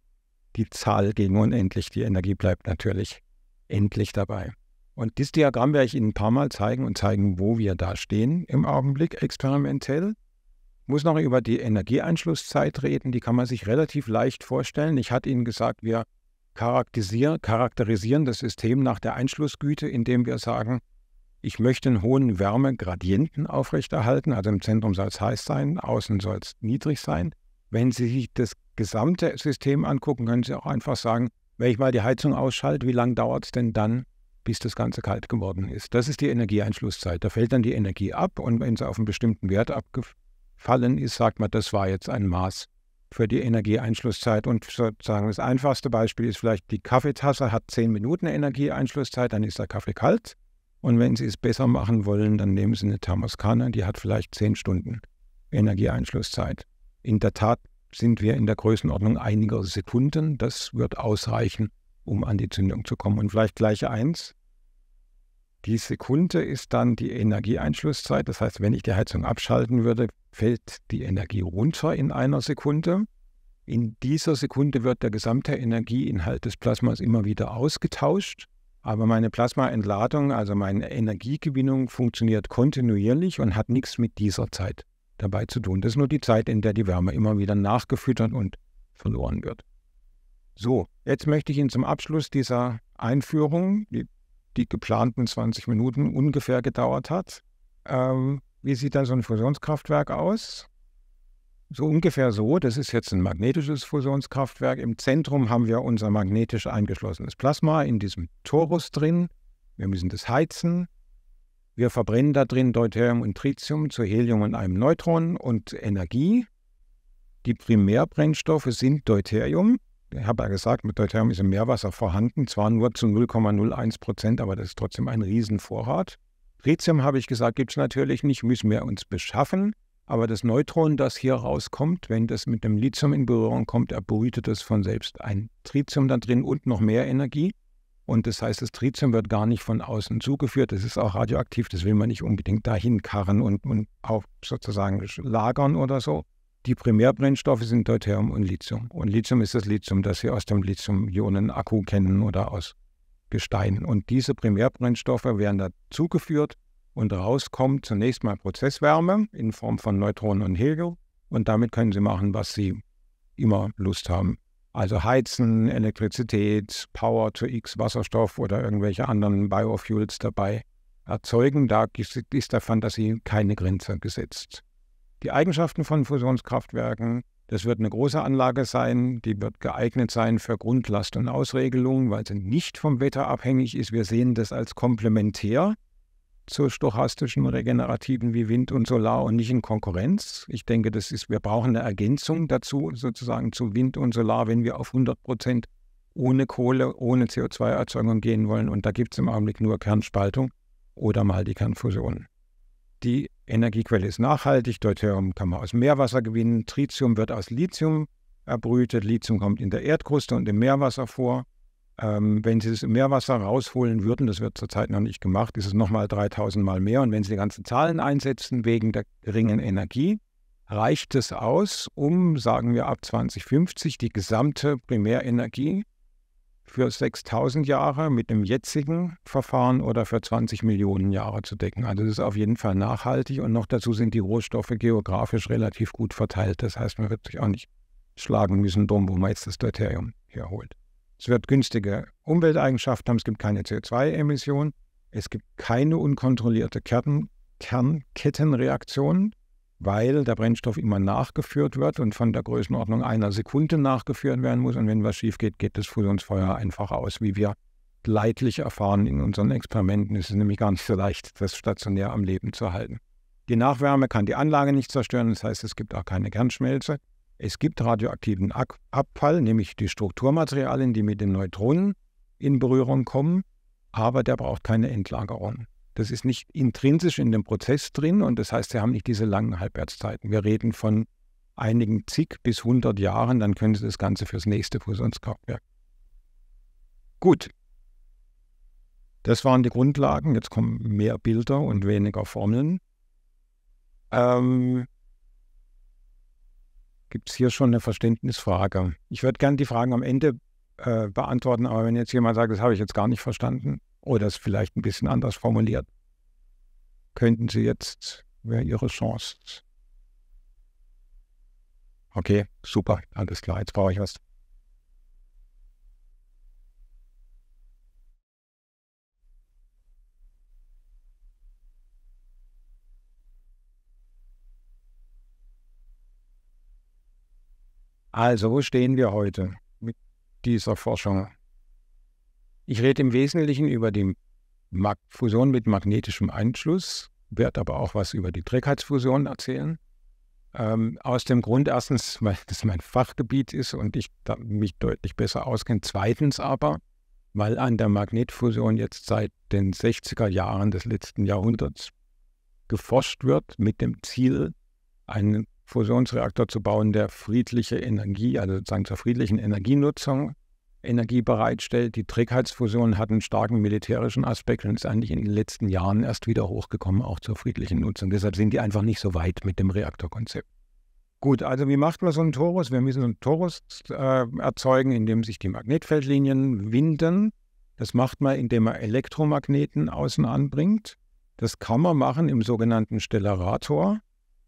die Zahl gegen unendlich. Die Energie bleibt natürlich endlich dabei. Und dieses Diagramm werde ich Ihnen ein paar Mal zeigen und zeigen, wo wir da stehen im Augenblick experimentell. Muss noch über die Energieeinschlusszeit reden, die kann man sich relativ leicht vorstellen. Ich hatte Ihnen gesagt, wir charakterisieren das System nach der Einschlussgüte, indem wir sagen, ich möchte einen hohen Wärmegradienten aufrechterhalten, also im Zentrum soll es heiß sein, außen soll es niedrig sein. Wenn Sie sich das gesamte System angucken, können Sie auch einfach sagen, wenn ich mal die Heizung ausschalte, wie lange dauert es denn dann, bis das Ganze kalt geworden ist? Das ist die Energieeinschlusszeit. Da fällt dann die Energie ab und wenn sie auf einen bestimmten Wert abgefallen ist, sagt man, das war jetzt ein Maß für die Energieeinschlusszeit. Und sozusagen das einfachste Beispiel ist vielleicht die Kaffeetasse hat 10 Minuten Energieeinschlusszeit, dann ist der Kaffee kalt. Und wenn Sie es besser machen wollen, dann nehmen Sie eine Thermoskanne, die hat vielleicht 10 Stunden Energieeinschlusszeit. In der Tat sind wir in der Größenordnung einiger Sekunden. Das wird ausreichen, um an die Zündung zu kommen. Und vielleicht gleich eins. Die Sekunde ist dann die Energieeinschlusszeit. Das heißt, wenn ich die Heizung abschalten würde, fällt die Energie runter in einer Sekunde. In dieser Sekunde wird der gesamte Energieinhalt des Plasmas immer wieder ausgetauscht. Aber meine Plasmaentladung, also meine Energiegewinnung, funktioniert kontinuierlich und hat nichts mit dieser Zeit dabei zu tun. Das ist nur die Zeit, in der die Wärme immer wieder nachgefüttert und verloren wird. So, jetzt möchte ich Ihnen zum Abschluss dieser Einführung, die, die geplanten 20 Minuten ungefähr gedauert hat, ähm, wie sieht dann so ein Fusionskraftwerk aus? So ungefähr so, das ist jetzt ein magnetisches Fusionskraftwerk. Im Zentrum haben wir unser magnetisch eingeschlossenes Plasma in diesem Torus drin. Wir müssen das heizen. Wir verbrennen da drin Deuterium und Tritium zu Helium und einem Neutron und Energie. Die Primärbrennstoffe sind Deuterium. Ich habe ja gesagt, mit Deuterium ist im Meerwasser vorhanden, zwar nur zu 0,01 Prozent, aber das ist trotzdem ein Riesenvorrat. Tritium, habe ich gesagt, gibt es natürlich nicht, müssen wir uns beschaffen. Aber das Neutron, das hier rauskommt, wenn das mit dem Lithium in Berührung kommt, erbrütet es von selbst ein Tritium da drin und noch mehr Energie. Und das heißt, das Tritium wird gar nicht von außen zugeführt. Das ist auch radioaktiv, das will man nicht unbedingt dahin karren und, und auch sozusagen lagern oder so. Die Primärbrennstoffe sind Deuterium und Lithium. Und Lithium ist das Lithium, das wir aus dem Lithium-Ionen-Akku kennen oder aus Gestein. Und diese Primärbrennstoffe werden dazugeführt und rauskommt zunächst mal Prozesswärme in Form von Neutronen und Helium. Und damit können Sie machen, was Sie immer Lust haben. Also Heizen, Elektrizität, Power zu X, Wasserstoff oder irgendwelche anderen Biofuels dabei erzeugen. Da ist der Fantasie keine Grenze gesetzt. Die Eigenschaften von Fusionskraftwerken das wird eine große Anlage sein, die wird geeignet sein für Grundlast und Ausregelung, weil sie nicht vom Wetter abhängig ist. Wir sehen das als komplementär zur stochastischen Regenerativen wie Wind und Solar und nicht in Konkurrenz. Ich denke, das ist, wir brauchen eine Ergänzung dazu, sozusagen zu Wind und Solar, wenn wir auf 100 Prozent ohne Kohle, ohne CO2-Erzeugung gehen wollen. Und da gibt es im Augenblick nur Kernspaltung oder mal die Kernfusion. Die Energiequelle ist nachhaltig, Deuterium kann man aus Meerwasser gewinnen, Tritium wird aus Lithium erbrütet, Lithium kommt in der Erdkruste und im Meerwasser vor. Ähm, wenn Sie das im Meerwasser rausholen würden, das wird zurzeit noch nicht gemacht, ist es nochmal 3000 Mal mehr. Und wenn Sie die ganzen Zahlen einsetzen wegen der geringen Energie, reicht es aus, um, sagen wir, ab 2050 die gesamte Primärenergie für 6000 Jahre mit dem jetzigen Verfahren oder für 20 Millionen Jahre zu decken. Also das ist auf jeden Fall nachhaltig und noch dazu sind die Rohstoffe geografisch relativ gut verteilt. Das heißt, man wird sich auch nicht schlagen müssen drum, wo man jetzt das Deuterium herholt. Es wird günstige Umwelteigenschaften haben, es gibt keine CO2-Emissionen, es gibt keine unkontrollierte Kern Kernkettenreaktion, weil der Brennstoff immer nachgeführt wird und von der Größenordnung einer Sekunde nachgeführt werden muss. Und wenn was schief geht, geht das Fusionsfeuer einfach aus, wie wir leidlich erfahren in unseren Experimenten. Es Ist nämlich gar nicht so leicht, das stationär am Leben zu halten. Die Nachwärme kann die Anlage nicht zerstören, das heißt, es gibt auch keine Kernschmelze. Es gibt radioaktiven Abfall, nämlich die Strukturmaterialien, die mit den Neutronen in Berührung kommen, aber der braucht keine Endlagerung. Das ist nicht intrinsisch in dem Prozess drin und das heißt, sie haben nicht diese langen Halbwertszeiten. Wir reden von einigen zig bis hundert Jahren, dann können sie das Ganze fürs nächste Fusionskraftwerk. Gut. Das waren die Grundlagen. Jetzt kommen mehr Bilder und weniger Formeln. Ähm, Gibt es hier schon eine Verständnisfrage? Ich würde gerne die Fragen am Ende äh, beantworten, aber wenn jetzt jemand sagt, das habe ich jetzt gar nicht verstanden, oder es vielleicht ein bisschen anders formuliert. Könnten Sie jetzt, wäre Ihre Chance. Okay, super, alles klar, jetzt brauche ich was. Also, wo stehen wir heute mit dieser Forschung? Ich rede im Wesentlichen über die Fusion mit magnetischem Einschluss, werde aber auch was über die Trägheitsfusion erzählen. Ähm, aus dem Grund erstens, [laughs] weil das mein Fachgebiet ist und ich mich deutlich besser auskenne. Zweitens aber, weil an der Magnetfusion jetzt seit den 60er Jahren des letzten Jahrhunderts geforscht wird mit dem Ziel, einen Fusionsreaktor zu bauen, der friedliche Energie, also sozusagen zur friedlichen Energienutzung Energie bereitstellt. Die Trägheitsfusion hat einen starken militärischen Aspekt und ist eigentlich in den letzten Jahren erst wieder hochgekommen, auch zur friedlichen Nutzung. Deshalb sind die einfach nicht so weit mit dem Reaktorkonzept. Gut, also wie macht man so einen Torus? Wir müssen einen Torus äh, erzeugen, indem sich die Magnetfeldlinien winden. Das macht man, indem man Elektromagneten außen anbringt. Das kann man machen im sogenannten Stellarator,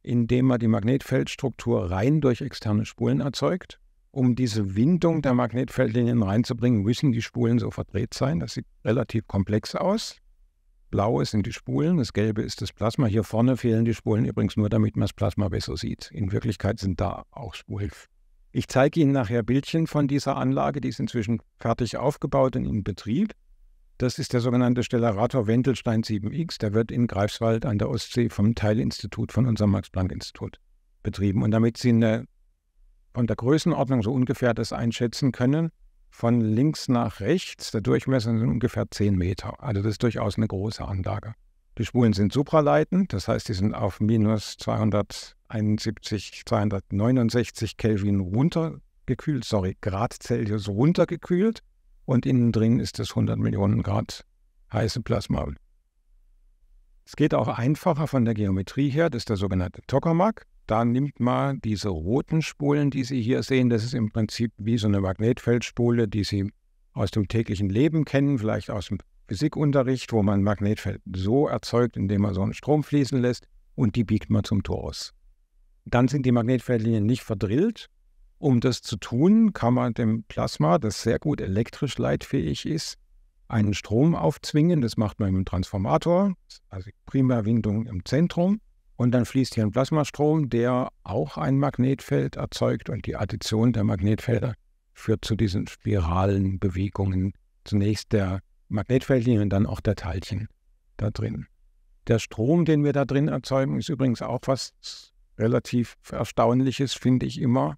indem man die Magnetfeldstruktur rein durch externe Spulen erzeugt um diese Windung der Magnetfeldlinien reinzubringen, müssen die Spulen so verdreht sein. Das sieht relativ komplex aus. Blaue sind die Spulen, das Gelbe ist das Plasma. Hier vorne fehlen die Spulen übrigens nur, damit man das Plasma besser sieht. In Wirklichkeit sind da auch Spulen. Ich zeige Ihnen nachher Bildchen von dieser Anlage, die ist inzwischen fertig aufgebaut und in Betrieb. Das ist der sogenannte Stellarator Wendelstein 7X. Der wird in Greifswald an der Ostsee vom Teilinstitut von unserem Max-Planck-Institut betrieben. Und damit Sie eine von der Größenordnung so ungefähr das einschätzen können. Von links nach rechts, der Durchmesser sind ungefähr 10 Meter. Also das ist durchaus eine große Anlage. Die Spulen sind supraleitend, das heißt, die sind auf minus 271, 269 Kelvin runtergekühlt, sorry, Grad Celsius runtergekühlt. Und innen drin ist es 100 Millionen Grad heiße Plasma. Es geht auch einfacher von der Geometrie her, das ist der sogenannte Tokamak. Da nimmt man diese roten Spulen, die Sie hier sehen, das ist im Prinzip wie so eine Magnetfeldspule, die Sie aus dem täglichen Leben kennen, vielleicht aus dem Physikunterricht, wo man ein Magnetfeld so erzeugt, indem man so einen Strom fließen lässt und die biegt man zum Torus. Dann sind die Magnetfeldlinien nicht verdrillt. Um das zu tun, kann man dem Plasma, das sehr gut elektrisch leitfähig ist, einen Strom aufzwingen. Das macht man mit dem Transformator, also Primärwindung im Zentrum. Und dann fließt hier ein Plasmastrom, der auch ein Magnetfeld erzeugt und die Addition der Magnetfelder führt zu diesen spiralen Bewegungen. Zunächst der Magnetfeldlinie und dann auch der Teilchen da drin. Der Strom, den wir da drin erzeugen, ist übrigens auch was relativ Erstaunliches, finde ich immer.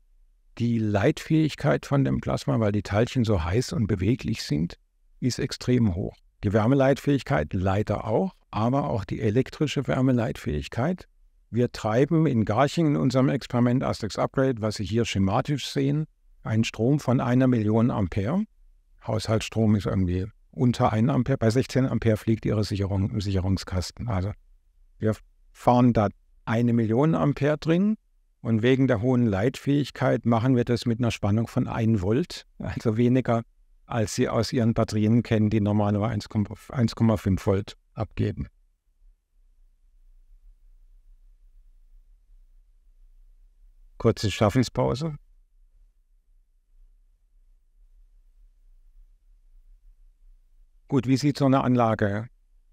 Die Leitfähigkeit von dem Plasma, weil die Teilchen so heiß und beweglich sind, ist extrem hoch. Die Wärmeleitfähigkeit leider auch, aber auch die elektrische Wärmeleitfähigkeit. Wir treiben in Garching in unserem Experiment Astex Upgrade, was Sie hier schematisch sehen, einen Strom von einer Million Ampere. Haushaltsstrom ist irgendwie unter 1 Ampere. Bei 16 Ampere fliegt Ihre Sicherung im Sicherungskasten. Also wir fahren da eine Million Ampere drin und wegen der hohen Leitfähigkeit machen wir das mit einer Spannung von 1 Volt, also weniger als Sie aus Ihren Batterien kennen, die normalerweise 1,5 Volt abgeben. Kurze Schaffenspause. Gut, wie sieht so eine Anlage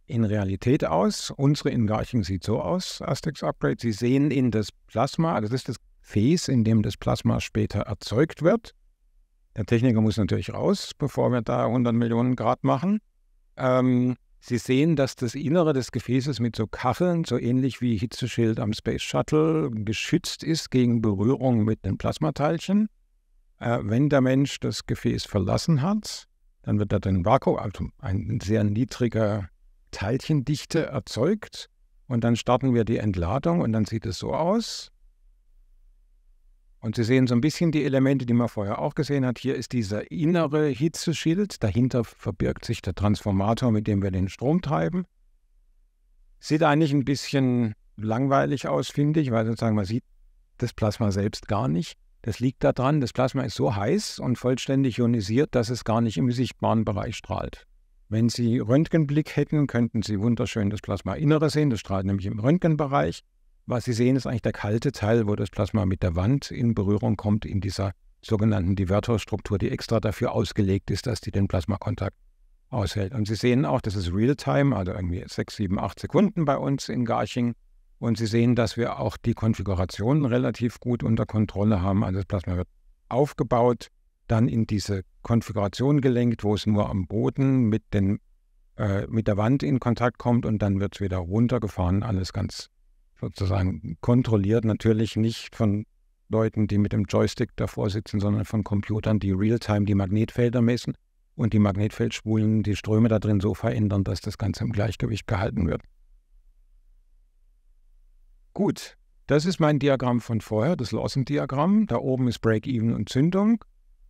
in Realität aus? Unsere in Garching sieht so aus, Astex Upgrade. Sie sehen in das Plasma, das also ist das Gefäß, in dem das Plasma später erzeugt wird. Der Techniker muss natürlich raus, bevor wir da 100 Millionen Grad machen. Ähm, Sie sehen, dass das Innere des Gefäßes mit so Kacheln, so ähnlich wie Hitzeschild am Space Shuttle, geschützt ist gegen Berührung mit den Plasmateilchen. Äh, wenn der Mensch das Gefäß verlassen hat, dann wird da ein Vakuum, also ein sehr niedriger Teilchendichte erzeugt. Und dann starten wir die Entladung und dann sieht es so aus. Und Sie sehen so ein bisschen die Elemente, die man vorher auch gesehen hat. Hier ist dieser innere Hitzeschild. Dahinter verbirgt sich der Transformator, mit dem wir den Strom treiben. Sieht eigentlich ein bisschen langweilig aus, finde ich, weil sozusagen man sieht das Plasma selbst gar nicht. Das liegt daran, das Plasma ist so heiß und vollständig ionisiert, dass es gar nicht im sichtbaren Bereich strahlt. Wenn Sie Röntgenblick hätten, könnten Sie wunderschön das Plasmainnere sehen. Das strahlt nämlich im Röntgenbereich. Was Sie sehen, ist eigentlich der kalte Teil, wo das Plasma mit der Wand in Berührung kommt, in dieser sogenannten Divertor-Struktur, die extra dafür ausgelegt ist, dass die den Plasmakontakt aushält. Und Sie sehen auch, das ist Realtime, also irgendwie 6, 7, 8 Sekunden bei uns in Garching. Und Sie sehen, dass wir auch die Konfiguration relativ gut unter Kontrolle haben. Also das Plasma wird aufgebaut, dann in diese Konfiguration gelenkt, wo es nur am Boden mit, den, äh, mit der Wand in Kontakt kommt und dann wird es wieder runtergefahren, alles ganz sozusagen kontrolliert, natürlich nicht von Leuten, die mit dem Joystick davor sitzen, sondern von Computern, die real-time die Magnetfelder messen und die Magnetfeldspulen die Ströme da drin so verändern, dass das Ganze im Gleichgewicht gehalten wird. Gut, das ist mein Diagramm von vorher, das Lawson-Diagramm. Da oben ist Break-Even und Zündung.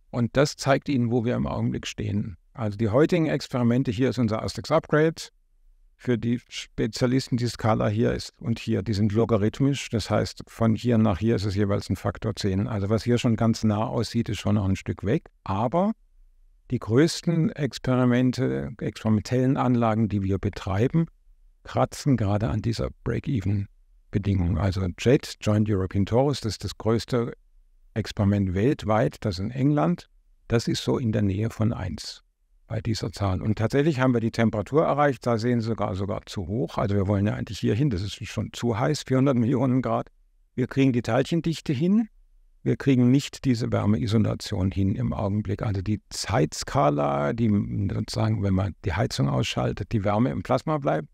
Und das zeigt Ihnen, wo wir im Augenblick stehen. Also die heutigen Experimente, hier ist unser astex Upgrade für die Spezialisten die Skala hier ist und hier. Die sind logarithmisch, das heißt, von hier nach hier ist es jeweils ein Faktor 10. Also was hier schon ganz nah aussieht, ist schon noch ein Stück weg. Aber die größten Experimente, experimentellen Anlagen, die wir betreiben, kratzen gerade an dieser Break-Even-Bedingung. Also JET, Joint European Torus, das ist das größte Experiment weltweit, das in England, das ist so in der Nähe von 1 bei dieser Zahl. Und tatsächlich haben wir die Temperatur erreicht, da sehen Sie sogar, sogar zu hoch. Also wir wollen ja eigentlich hier hin, das ist schon zu heiß, 400 Millionen Grad. Wir kriegen die Teilchendichte hin, wir kriegen nicht diese Wärmeisolation hin im Augenblick. Also die Zeitskala, die sozusagen, wenn man die Heizung ausschaltet, die Wärme im Plasma bleibt,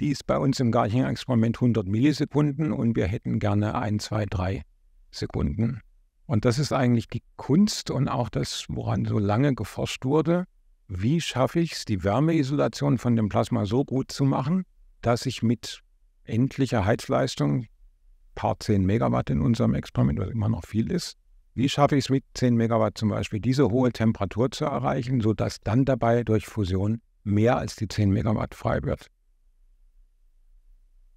die ist bei uns im Garching-Experiment 100 Millisekunden und wir hätten gerne 1, 2, 3 Sekunden. Und das ist eigentlich die Kunst und auch das, woran so lange geforscht wurde, wie schaffe ich es, die Wärmeisolation von dem Plasma so gut zu machen, dass ich mit endlicher Heizleistung, paar 10 Megawatt in unserem Experiment, was immer noch viel ist, wie schaffe ich es mit 10 Megawatt zum Beispiel, diese hohe Temperatur zu erreichen, sodass dann dabei durch Fusion mehr als die 10 Megawatt frei wird?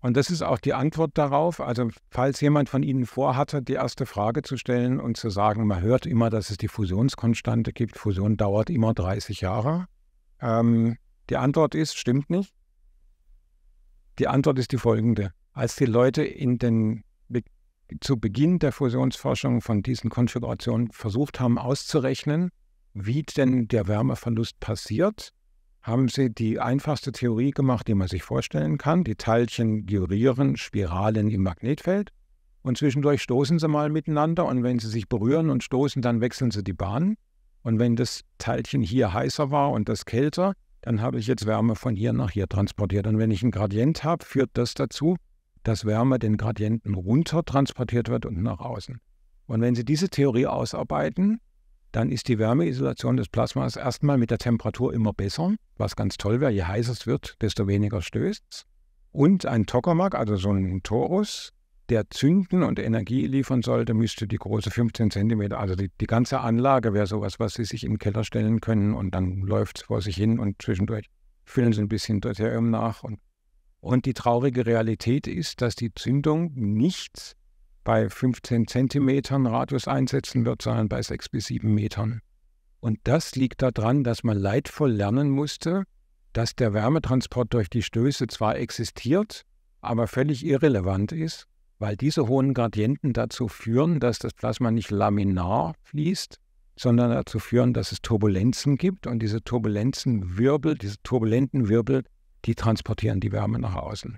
Und das ist auch die Antwort darauf. Also falls jemand von Ihnen vorhatte, die erste Frage zu stellen und zu sagen, man hört immer, dass es die Fusionskonstante gibt, Fusion dauert immer 30 Jahre. Ähm, die Antwort ist, stimmt nicht. Die Antwort ist die folgende. Als die Leute in den zu Beginn der Fusionsforschung von diesen Konfigurationen versucht haben auszurechnen, wie denn der Wärmeverlust passiert, haben sie die einfachste Theorie gemacht, die man sich vorstellen kann. Die Teilchen gyrieren Spiralen im Magnetfeld und zwischendurch stoßen sie mal miteinander und wenn sie sich berühren und stoßen, dann wechseln sie die Bahn. Und wenn das Teilchen hier heißer war und das kälter, dann habe ich jetzt Wärme von hier nach hier transportiert. Und wenn ich einen Gradient habe, führt das dazu, dass Wärme den Gradienten runter transportiert wird und nach außen. Und wenn Sie diese Theorie ausarbeiten, dann ist die Wärmeisolation des Plasmas erstmal mit der Temperatur immer besser, was ganz toll wäre. Je heißer es wird, desto weniger stößt es. Und ein Tokamak, also so ein Torus, der zünden und Energie liefern sollte, müsste die große 15 cm, also die, die ganze Anlage wäre sowas, was sie sich im Keller stellen können und dann läuft es vor sich hin und zwischendurch füllen sie ein bisschen Deuterium nach. Und, und die traurige Realität ist, dass die Zündung nichts bei 15 Zentimetern Radius einsetzen wird, sondern bei 6 bis 7 Metern. Und das liegt daran, dass man leidvoll lernen musste, dass der Wärmetransport durch die Stöße zwar existiert, aber völlig irrelevant ist, weil diese hohen Gradienten dazu führen, dass das Plasma nicht laminar fließt, sondern dazu führen, dass es Turbulenzen gibt und diese Turbulenzen Turbulenzenwirbel, diese turbulenten Wirbel, die transportieren die Wärme nach außen.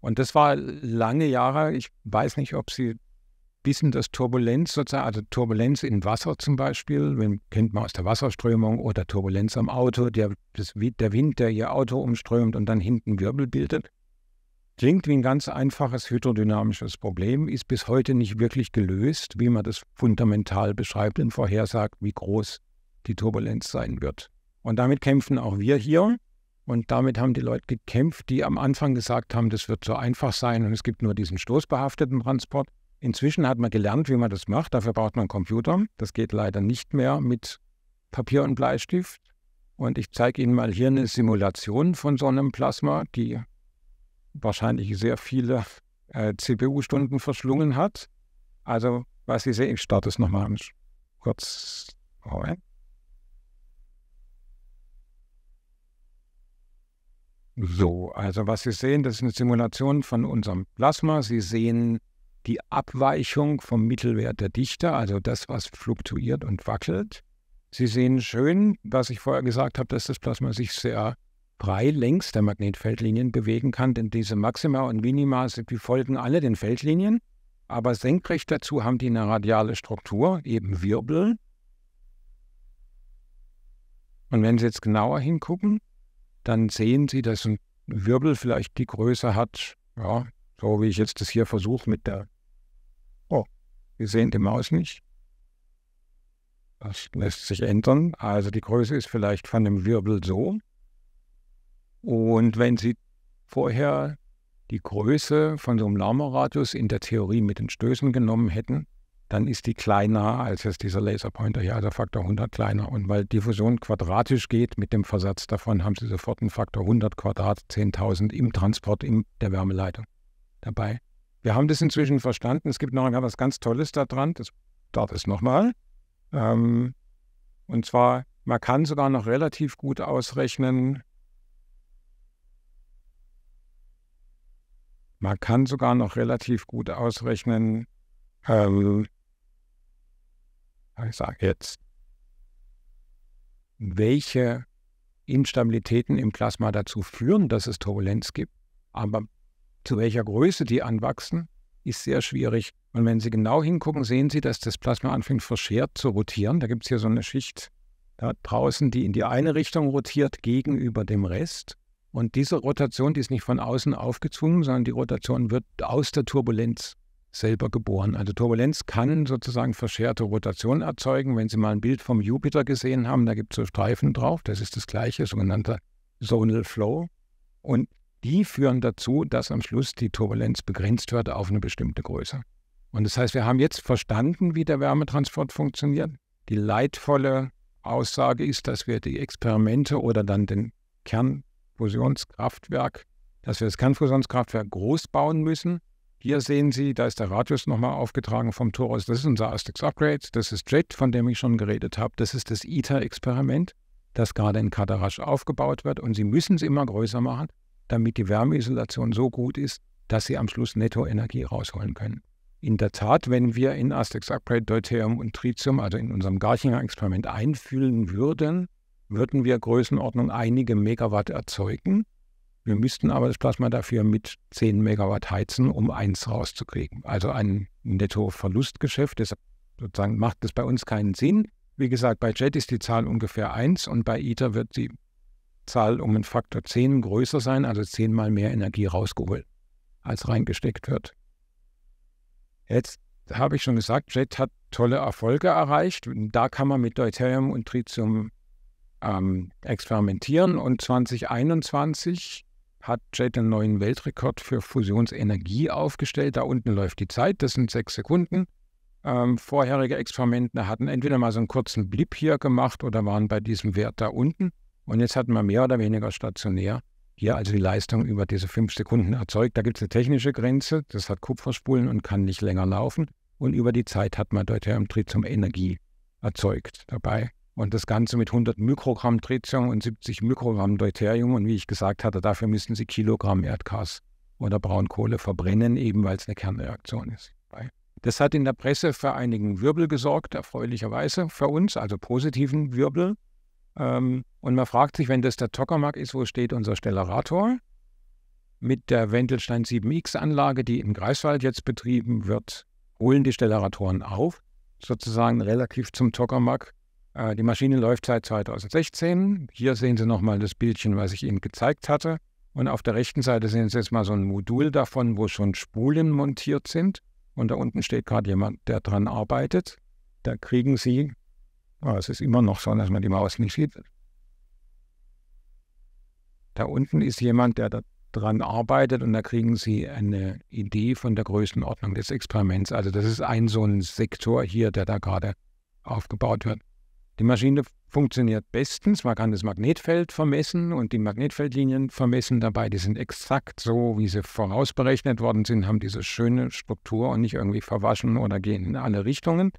Und das war lange Jahre, ich weiß nicht, ob Sie wissen, dass Turbulenz sozusagen, also Turbulenz in Wasser zum Beispiel, wenn, kennt man aus der Wasserströmung oder Turbulenz am Auto, der, das, der Wind, der Ihr Auto umströmt und dann hinten Wirbel bildet, Klingt wie ein ganz einfaches hydrodynamisches Problem, ist bis heute nicht wirklich gelöst, wie man das fundamental beschreibt und vorhersagt, wie groß die Turbulenz sein wird. Und damit kämpfen auch wir hier. Und damit haben die Leute gekämpft, die am Anfang gesagt haben, das wird so einfach sein und es gibt nur diesen stoßbehafteten Transport. Inzwischen hat man gelernt, wie man das macht. Dafür braucht man einen Computer. Das geht leider nicht mehr mit Papier und Bleistift. Und ich zeige Ihnen mal hier eine Simulation von so einem Plasma, die wahrscheinlich sehr viele äh, CPU-Stunden verschlungen hat. Also, was Sie sehen, ich starte es nochmal kurz. Moment. So, also was Sie sehen, das ist eine Simulation von unserem Plasma. Sie sehen die Abweichung vom Mittelwert der Dichte, also das, was fluktuiert und wackelt. Sie sehen schön, was ich vorher gesagt habe, dass das Plasma sich sehr frei längs der Magnetfeldlinien bewegen kann, denn diese Maxima und Minima die folgen alle den Feldlinien, aber senkrecht dazu haben die eine radiale Struktur, eben Wirbel. Und wenn Sie jetzt genauer hingucken, dann sehen Sie, dass ein Wirbel vielleicht die Größe hat, ja, so wie ich jetzt das hier versuche mit der. Oh, wir sehen die Maus nicht. Das lässt sich ändern. Also die Größe ist vielleicht von dem Wirbel so. Und wenn Sie vorher die Größe von so einem Lama-Radius in der Theorie mit den Stößen genommen hätten, dann ist die kleiner als jetzt dieser Laserpointer hier, also Faktor 100 kleiner. Und weil Diffusion quadratisch geht, mit dem Versatz davon haben Sie sofort einen Faktor 100 Quadrat, 10.000 im Transport in der Wärmeleitung dabei. Wir haben das inzwischen verstanden. Es gibt noch etwas ganz Tolles da dran. Das dort ist nochmal. Ähm, und zwar, man kann sogar noch relativ gut ausrechnen, man kann sogar noch relativ gut ausrechnen, ähm, ich sage jetzt, welche Instabilitäten im Plasma dazu führen, dass es Turbulenz gibt, aber zu welcher Größe die anwachsen, ist sehr schwierig. Und wenn Sie genau hingucken, sehen Sie, dass das Plasma anfängt verschert zu rotieren. Da gibt es hier so eine Schicht da draußen, die in die eine Richtung rotiert gegenüber dem Rest. Und diese Rotation, die ist nicht von außen aufgezwungen, sondern die Rotation wird aus der Turbulenz selber geboren. Also Turbulenz kann sozusagen verscherte Rotation erzeugen. Wenn Sie mal ein Bild vom Jupiter gesehen haben, da gibt es so Streifen drauf. Das ist das gleiche, sogenannte Zonal Flow. Und die führen dazu, dass am Schluss die Turbulenz begrenzt wird auf eine bestimmte Größe. Und das heißt, wir haben jetzt verstanden, wie der Wärmetransport funktioniert. Die leidvolle Aussage ist, dass wir die Experimente oder dann den Kernfusionskraftwerk, dass wir das Kernfusionskraftwerk groß bauen müssen hier sehen Sie, da ist der Radius nochmal aufgetragen vom Torus. Das ist unser Asterix Upgrade. Das ist JIT, von dem ich schon geredet habe. Das ist das ITER-Experiment, das gerade in Kadarasch aufgebaut wird. Und Sie müssen es immer größer machen, damit die Wärmeisolation so gut ist, dass Sie am Schluss Nettoenergie rausholen können. In der Tat, wenn wir in Asterix Upgrade Deuterium und Tritium, also in unserem Garchinger Experiment, einfühlen würden, würden wir Größenordnung einige Megawatt erzeugen. Wir müssten aber das Plasma dafür mit 10 Megawatt heizen, um eins rauszukriegen. Also ein Nettoverlustgeschäft. Deshalb sozusagen macht das bei uns keinen Sinn. Wie gesagt, bei Jet ist die Zahl ungefähr 1 und bei ITER wird die Zahl um einen Faktor 10 größer sein, also 10 mal mehr Energie rausgeholt, als reingesteckt wird. Jetzt habe ich schon gesagt, Jet hat tolle Erfolge erreicht. Da kann man mit Deuterium und Tritium ähm, experimentieren und 2021 hat Jet einen neuen Weltrekord für Fusionsenergie aufgestellt. Da unten läuft die Zeit, das sind sechs Sekunden. Ähm, vorherige Experimenten hatten entweder mal so einen kurzen Blip hier gemacht oder waren bei diesem Wert da unten. Und jetzt hatten wir mehr oder weniger stationär hier also die Leistung über diese fünf Sekunden erzeugt. Da gibt es eine technische Grenze, das hat Kupferspulen und kann nicht länger laufen. Und über die Zeit hat man deutlich am zum Energie erzeugt dabei. Und das Ganze mit 100 Mikrogramm Tritium und 70 Mikrogramm Deuterium. Und wie ich gesagt hatte, dafür müssen Sie Kilogramm Erdgas oder Braunkohle verbrennen, eben weil es eine Kernreaktion ist. Das hat in der Presse für einigen Wirbel gesorgt, erfreulicherweise für uns, also positiven Wirbel. Ähm, und man fragt sich, wenn das der Tokamak ist, wo steht unser Stellarator? Mit der Wendelstein 7X-Anlage, die im Greifswald jetzt betrieben wird, holen die Stellaratoren auf, sozusagen relativ zum Tokamak äh, die Maschine läuft seit 2016. Hier sehen Sie nochmal das Bildchen, was ich Ihnen gezeigt hatte. Und auf der rechten Seite sehen Sie jetzt mal so ein Modul davon, wo schon Spulen montiert sind. Und da unten steht gerade jemand, der dran arbeitet. Da kriegen Sie, oh, es ist immer noch so, dass man die Maus nicht sieht. Da unten ist jemand, der daran arbeitet und da kriegen Sie eine Idee von der Größenordnung des Experiments. Also das ist ein so ein Sektor hier, der da gerade aufgebaut wird. Die Maschine funktioniert bestens. Man kann das Magnetfeld vermessen und die Magnetfeldlinien vermessen dabei. Die sind exakt so, wie sie vorausberechnet worden sind, haben diese schöne Struktur und nicht irgendwie verwaschen oder gehen in alle Richtungen.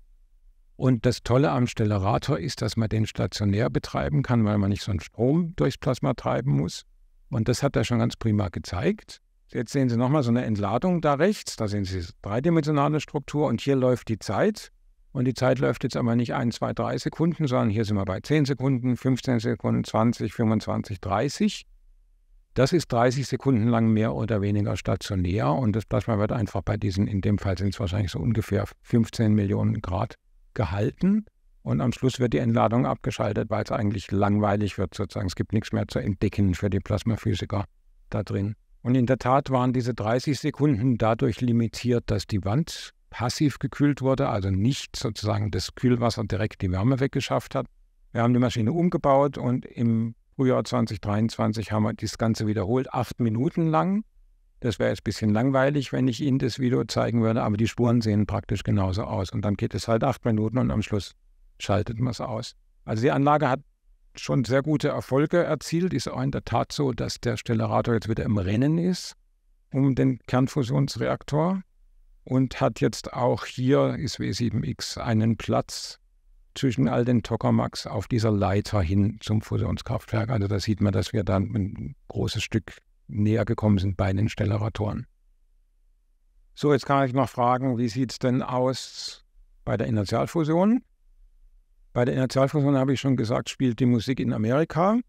Und das Tolle am Stellarator ist, dass man den stationär betreiben kann, weil man nicht so einen Strom durchs Plasma treiben muss. Und das hat er schon ganz prima gezeigt. Jetzt sehen Sie nochmal so eine Entladung da rechts. Da sehen Sie diese dreidimensionale Struktur und hier läuft die Zeit. Und die Zeit läuft jetzt aber nicht 1, 2, 3 Sekunden, sondern hier sind wir bei 10 Sekunden, 15 Sekunden, 20, 25, 30. Das ist 30 Sekunden lang mehr oder weniger stationär und das Plasma wird einfach bei diesen, in dem Fall sind es wahrscheinlich so ungefähr 15 Millionen Grad gehalten und am Schluss wird die Entladung abgeschaltet, weil es eigentlich langweilig wird sozusagen. Es gibt nichts mehr zu entdecken für die Plasmaphysiker da drin. Und in der Tat waren diese 30 Sekunden dadurch limitiert, dass die Wand passiv gekühlt wurde, also nicht sozusagen das Kühlwasser direkt die Wärme weggeschafft hat. Wir haben die Maschine umgebaut und im Frühjahr 2023 haben wir das Ganze wiederholt, acht Minuten lang. Das wäre jetzt ein bisschen langweilig, wenn ich Ihnen das Video zeigen würde, aber die Spuren sehen praktisch genauso aus. Und dann geht es halt acht Minuten und am Schluss schaltet man es aus. Also die Anlage hat schon sehr gute Erfolge erzielt. Ist auch in der Tat so, dass der Stellarator jetzt wieder im Rennen ist um den Kernfusionsreaktor und hat jetzt auch hier ist W7X einen Platz zwischen all den Tokamaks auf dieser Leiter hin zum Fusionskraftwerk. Also da sieht man, dass wir dann ein großes Stück näher gekommen sind bei den Stellaratoren. So, jetzt kann ich noch fragen, wie sieht es denn aus bei der Inertialfusion? Bei der Inertialfusion habe ich schon gesagt, spielt die Musik in Amerika.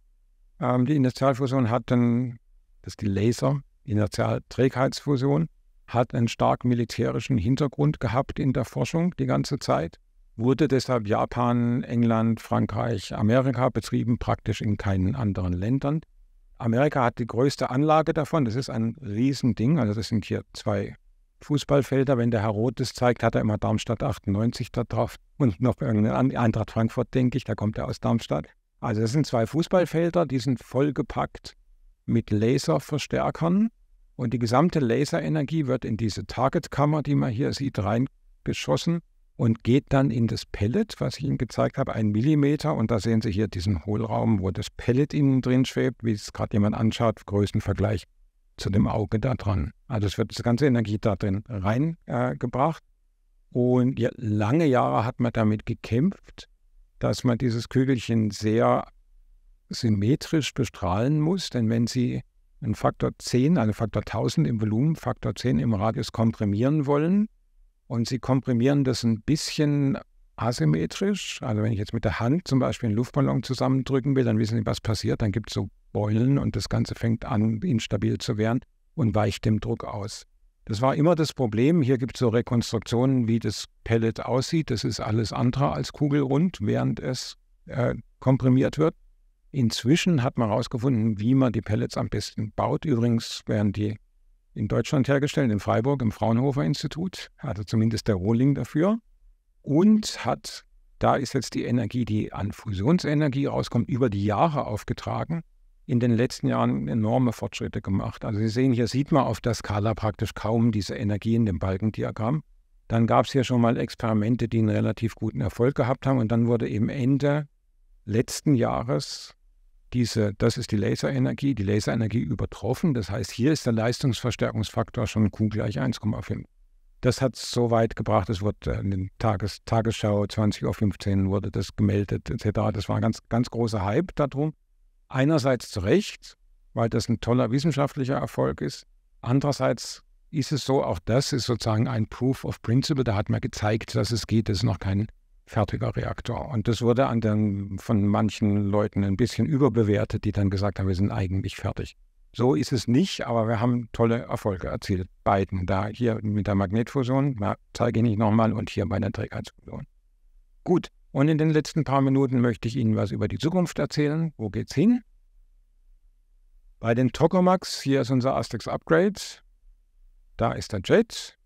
Ähm, die Inertialfusion hat dann, das ist die Laser-Inertialträgheitsfusion hat einen stark militärischen Hintergrund gehabt in der Forschung die ganze Zeit, wurde deshalb Japan, England, Frankreich, Amerika betrieben, praktisch in keinen anderen Ländern. Amerika hat die größte Anlage davon, das ist ein Riesending, also das sind hier zwei Fußballfelder, wenn der Herr Herodes zeigt, hat er immer Darmstadt 98 da drauf und noch irgendeine Eintracht Frankfurt, denke ich, da kommt er aus Darmstadt. Also das sind zwei Fußballfelder, die sind vollgepackt mit Laserverstärkern und die gesamte Laserenergie wird in diese Targetkammer, die man hier sieht, reingeschossen und geht dann in das Pellet, was ich Ihnen gezeigt habe, einen Millimeter. Und da sehen Sie hier diesen Hohlraum, wo das Pellet innen drin schwebt, wie es gerade jemand anschaut, Größenvergleich zu dem Auge da dran. Also es wird die ganze Energie da drin reingebracht. Äh, und ja, lange Jahre hat man damit gekämpft, dass man dieses Kügelchen sehr symmetrisch bestrahlen muss, denn wenn Sie einen Faktor 10, einen also Faktor 1000 im Volumen, Faktor 10 im Radius komprimieren wollen. Und sie komprimieren das ein bisschen asymmetrisch. Also wenn ich jetzt mit der Hand zum Beispiel einen Luftballon zusammendrücken will, dann wissen Sie, was passiert. Dann gibt es so Beulen und das Ganze fängt an, instabil zu werden und weicht dem Druck aus. Das war immer das Problem. Hier gibt es so Rekonstruktionen, wie das Pellet aussieht. Das ist alles andere als kugelrund, während es äh, komprimiert wird. Inzwischen hat man herausgefunden, wie man die Pellets am besten baut. Übrigens werden die in Deutschland hergestellt, in Freiburg, im Fraunhofer Institut, hatte also zumindest der Rohling dafür. Und hat, da ist jetzt die Energie, die an Fusionsenergie rauskommt, über die Jahre aufgetragen, in den letzten Jahren enorme Fortschritte gemacht. Also Sie sehen, hier sieht man auf der Skala praktisch kaum diese Energie in dem Balkendiagramm. Dann gab es hier schon mal Experimente, die einen relativ guten Erfolg gehabt haben. Und dann wurde eben Ende letzten Jahres diese, das ist die Laserenergie, die Laserenergie übertroffen. Das heißt, hier ist der Leistungsverstärkungsfaktor schon Q gleich 1,5. Das hat es so weit gebracht, es wurde äh, in den Tages, Tagesschau 20.15 Uhr wurde das gemeldet, etc. Das war ein ganz, ganz großer Hype darum. Einerseits zu Recht, weil das ein toller wissenschaftlicher Erfolg ist. Andererseits ist es so, auch das ist sozusagen ein Proof of Principle. Da hat man gezeigt, dass es geht. Das ist noch kein fertiger Reaktor. Und das wurde an den, von manchen Leuten ein bisschen überbewertet, die dann gesagt haben, wir sind eigentlich fertig. So ist es nicht, aber wir haben tolle Erfolge erzielt. Beiden da, hier mit der Magnetfusion, zeige ich nicht nochmal, und hier bei der Trägheitsfusion. Gut, und in den letzten paar Minuten möchte ich Ihnen was über die Zukunft erzählen. Wo geht's hin? Bei den Tokamaks, hier ist unser Asterix Upgrade. Da ist der Jet.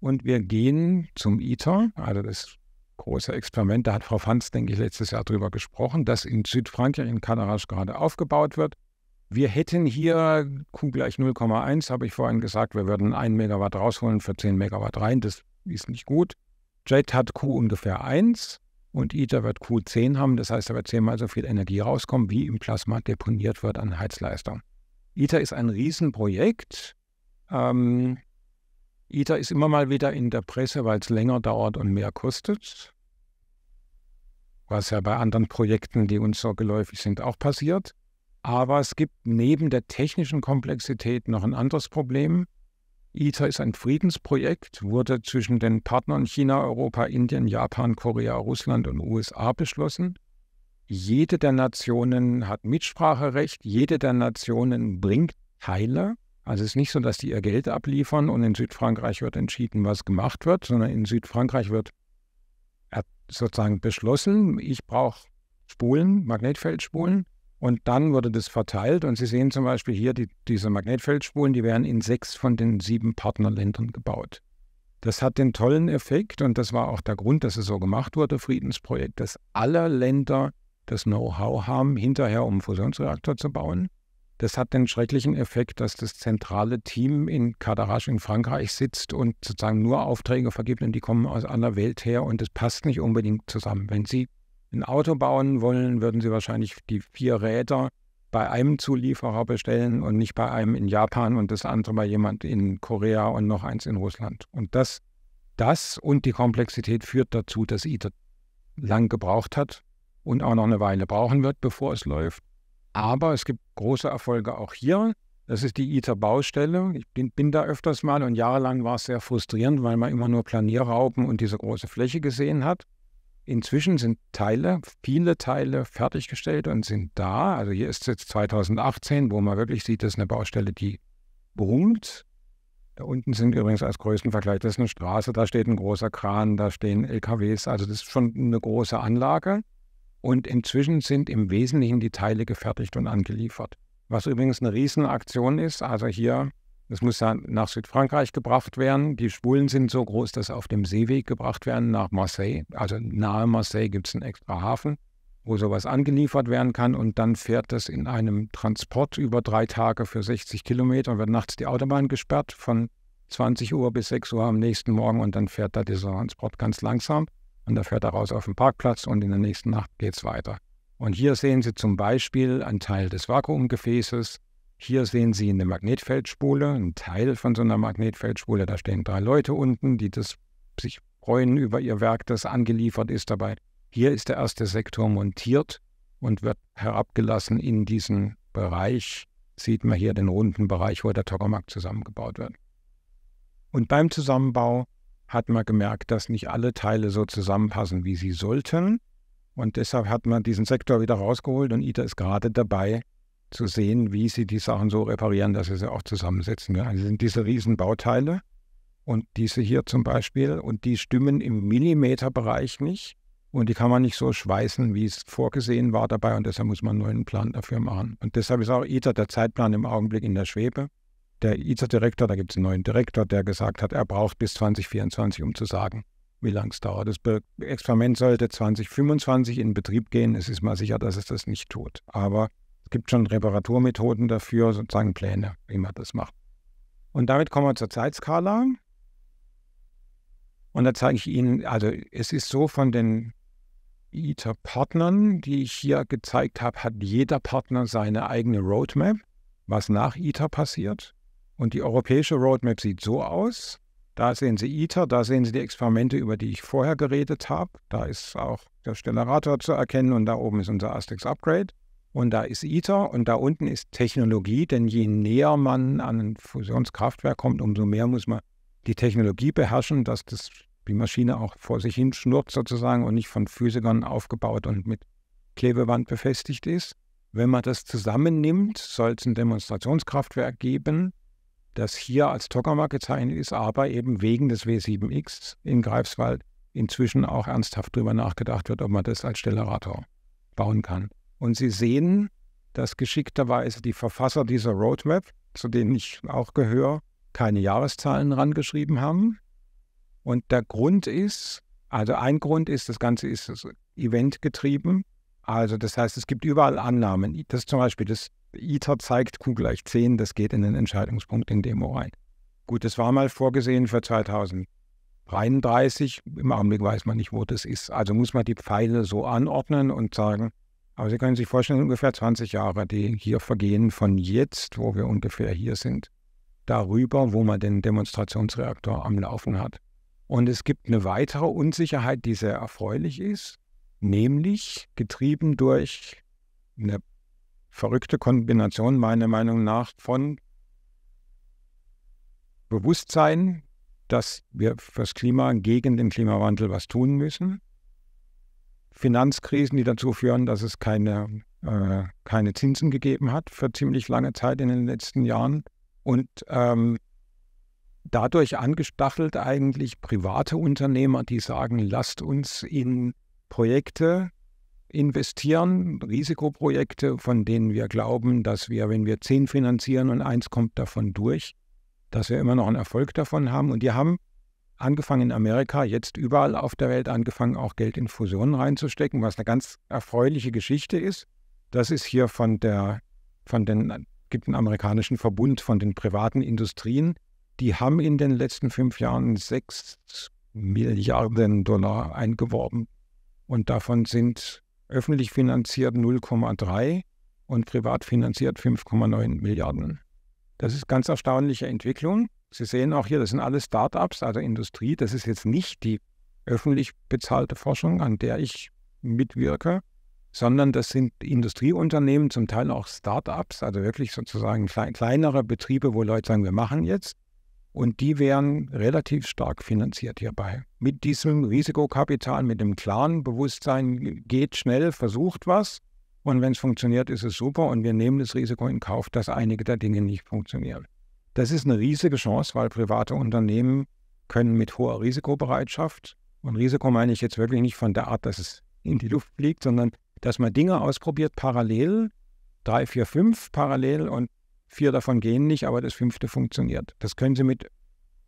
Und wir gehen zum ITER, also das große Experiment. Da hat Frau Fanz, denke ich, letztes Jahr drüber gesprochen, dass in Südfrankreich, in Cadarache gerade aufgebaut wird. Wir hätten hier Q gleich 0,1, habe ich vorhin gesagt, wir würden 1 Megawatt rausholen für 10 Megawatt rein. Das ist nicht gut. JET hat Q ungefähr 1 und ITER wird Q 10 haben. Das heißt, da wird zehnmal so viel Energie rauskommen, wie im Plasma deponiert wird an Heizleistung. ITER ist ein Riesenprojekt. Ähm, ITER ist immer mal wieder in der Presse, weil es länger dauert und mehr kostet. Was ja bei anderen Projekten, die uns so geläufig sind, auch passiert. Aber es gibt neben der technischen Komplexität noch ein anderes Problem. ITER ist ein Friedensprojekt, wurde zwischen den Partnern China, Europa, Indien, Japan, Korea, Russland und USA beschlossen. Jede der Nationen hat Mitspracherecht, jede der Nationen bringt Teile also es ist nicht so, dass die ihr Geld abliefern und in Südfrankreich wird entschieden, was gemacht wird, sondern in Südfrankreich wird sozusagen beschlossen, ich brauche Spulen, Magnetfeldspulen. Und dann wurde das verteilt. Und Sie sehen zum Beispiel hier die, diese Magnetfeldspulen, die werden in sechs von den sieben Partnerländern gebaut. Das hat den tollen Effekt und das war auch der Grund, dass es so gemacht wurde, Friedensprojekt, dass alle Länder das Know-how haben, hinterher um Fusionsreaktor zu bauen. Das hat den schrecklichen Effekt, dass das zentrale Team in Cadarache in Frankreich sitzt und sozusagen nur Aufträge vergibt und die kommen aus aller Welt her und es passt nicht unbedingt zusammen. Wenn Sie ein Auto bauen wollen, würden Sie wahrscheinlich die vier Räder bei einem Zulieferer bestellen und nicht bei einem in Japan und das andere bei jemand in Korea und noch eins in Russland. Und das, das und die Komplexität führt dazu, dass ITER lang gebraucht hat und auch noch eine Weile brauchen wird, bevor es läuft. Aber es gibt große Erfolge auch hier. Das ist die ITER-Baustelle. Ich bin, bin, da öfters mal und jahrelang war es sehr frustrierend, weil man immer nur Planierraupen und diese große Fläche gesehen hat. Inzwischen sind Teile, viele Teile fertiggestellt und sind da. Also hier ist es jetzt 2018, wo man wirklich sieht, das ist eine Baustelle, die brummt. Da unten sind übrigens als Größenvergleich, das ist eine Straße, da steht ein großer Kran, da stehen LKWs. Also das ist schon eine große Anlage. Und inzwischen sind im Wesentlichen die Teile gefertigt und angeliefert. Was übrigens eine Riesenaktion ist, also hier, das muss dann nach Südfrankreich gebracht werden. Die Spulen sind so groß, dass sie auf dem Seeweg gebracht werden nach Marseille. Also nahe Marseille gibt es einen extra Hafen, wo sowas angeliefert werden kann. Und dann fährt das in einem Transport über drei Tage für 60 Kilometer und wird nachts die Autobahn gesperrt von 20 Uhr bis 6 Uhr am nächsten Morgen und dann fährt da dieser Transport ganz langsam. Und da fährt er raus auf den Parkplatz und in der nächsten Nacht geht es weiter. Und hier sehen Sie zum Beispiel einen Teil des Vakuumgefäßes. Hier sehen Sie eine Magnetfeldspule, einen Teil von so einer Magnetfeldspule. Da stehen drei Leute unten, die das sich freuen über ihr Werk, das angeliefert ist dabei. Hier ist der erste Sektor montiert und wird herabgelassen in diesen Bereich. Sieht man hier den runden Bereich, wo der Tokamak zusammengebaut wird. Und beim Zusammenbau hat man gemerkt, dass nicht alle Teile so zusammenpassen, wie sie sollten. Und deshalb hat man diesen Sektor wieder rausgeholt und ITER ist gerade dabei zu sehen, wie sie die Sachen so reparieren, dass sie sie auch zusammensetzen. Also sind diese riesen Bauteile und diese hier zum Beispiel und die stimmen im Millimeterbereich nicht und die kann man nicht so schweißen, wie es vorgesehen war dabei und deshalb muss man einen neuen Plan dafür machen. Und deshalb ist auch ITER der Zeitplan im Augenblick in der Schwebe der iter direktor da gibt es einen neuen Direktor, der gesagt hat, er braucht bis 2024, um zu sagen, wie lange es dauert. Das Experiment sollte 2025 in Betrieb gehen. Es ist mal sicher, dass es das nicht tut. Aber es gibt schon Reparaturmethoden dafür, sozusagen Pläne, wie man das macht. Und damit kommen wir zur Zeitskala. Und da zeige ich Ihnen, also es ist so von den ITER-Partnern, die ich hier gezeigt habe, hat jeder Partner seine eigene Roadmap, was nach ITER passiert. Und die europäische Roadmap sieht so aus. Da sehen Sie ITER, da sehen Sie die Experimente, über die ich vorher geredet habe. Da ist auch der Stellarator zu erkennen und da oben ist unser Astex Upgrade. Und da ist ITER und da unten ist Technologie, denn je näher man an ein Fusionskraftwerk kommt, umso mehr muss man die Technologie beherrschen, dass das, die Maschine auch vor sich hin schnurrt sozusagen und nicht von Physikern aufgebaut und mit Klebeband befestigt ist. Wenn man das zusammennimmt, soll es ein Demonstrationskraftwerk geben, das hier als Tokamak gezeichnet ist, aber eben wegen des W7X in Greifswald inzwischen auch ernsthaft darüber nachgedacht wird, ob man das als Stellarator bauen kann. Und Sie sehen, dass geschickterweise die Verfasser dieser Roadmap, zu denen ich auch gehöre, keine Jahreszahlen rangeschrieben haben. Und der Grund ist, also ein Grund ist, das Ganze ist eventgetrieben. Also das heißt, es gibt überall Annahmen. Das zum Beispiel das ITER zeigt Q gleich 10, das geht in den Entscheidungspunkt in Demo rein. Gut, das war mal vorgesehen für 2033. Im Augenblick weiß man nicht, wo das ist. Also muss man die Pfeile so anordnen und sagen, aber Sie können sich vorstellen, ungefähr 20 Jahre, die hier vergehen von jetzt, wo wir ungefähr hier sind, darüber, wo man den Demonstrationsreaktor am Laufen hat. Und es gibt eine weitere Unsicherheit, die sehr erfreulich ist, nämlich getrieben durch eine verrückte Kombination meiner Meinung nach von Bewusstsein, dass wir fürs Klima gegen den Klimawandel was tun müssen, Finanzkrisen, die dazu führen, dass es keine, äh, keine Zinsen gegeben hat für ziemlich lange Zeit in den letzten Jahren und ähm, dadurch angestachelt eigentlich private Unternehmer, die sagen, lasst uns in Projekte investieren, Risikoprojekte, von denen wir glauben, dass wir, wenn wir zehn finanzieren und eins kommt davon durch, dass wir immer noch einen Erfolg davon haben. Und die haben angefangen in Amerika, jetzt überall auf der Welt angefangen, auch Geld in Fusionen reinzustecken, was eine ganz erfreuliche Geschichte ist. Das ist hier von der, von den, gibt einen amerikanischen Verbund von den privaten Industrien. Die haben in den letzten fünf Jahren sechs Milliarden Dollar eingeworben. Und davon sind öffentlich finanziert 0,3 und privat finanziert 5,9 Milliarden. Das ist ganz erstaunliche Entwicklung. Sie sehen auch hier, das sind alles Startups, also Industrie. Das ist jetzt nicht die öffentlich bezahlte Forschung, an der ich mitwirke, sondern das sind Industrieunternehmen, zum Teil auch Startups, also wirklich sozusagen kleinere Betriebe, wo Leute sagen, wir machen jetzt. Und die wären relativ stark finanziert hierbei. Mit diesem Risikokapital, mit dem klaren Bewusstsein, geht schnell, versucht was. Und wenn es funktioniert, ist es super. Und wir nehmen das Risiko in Kauf, dass einige der Dinge nicht funktionieren. Das ist eine riesige Chance, weil private Unternehmen können mit hoher Risikobereitschaft, und Risiko meine ich jetzt wirklich nicht von der Art, dass es in die Luft fliegt, sondern dass man Dinge ausprobiert parallel, drei, vier, fünf parallel und Vier davon gehen nicht, aber das fünfte funktioniert. Das können Sie mit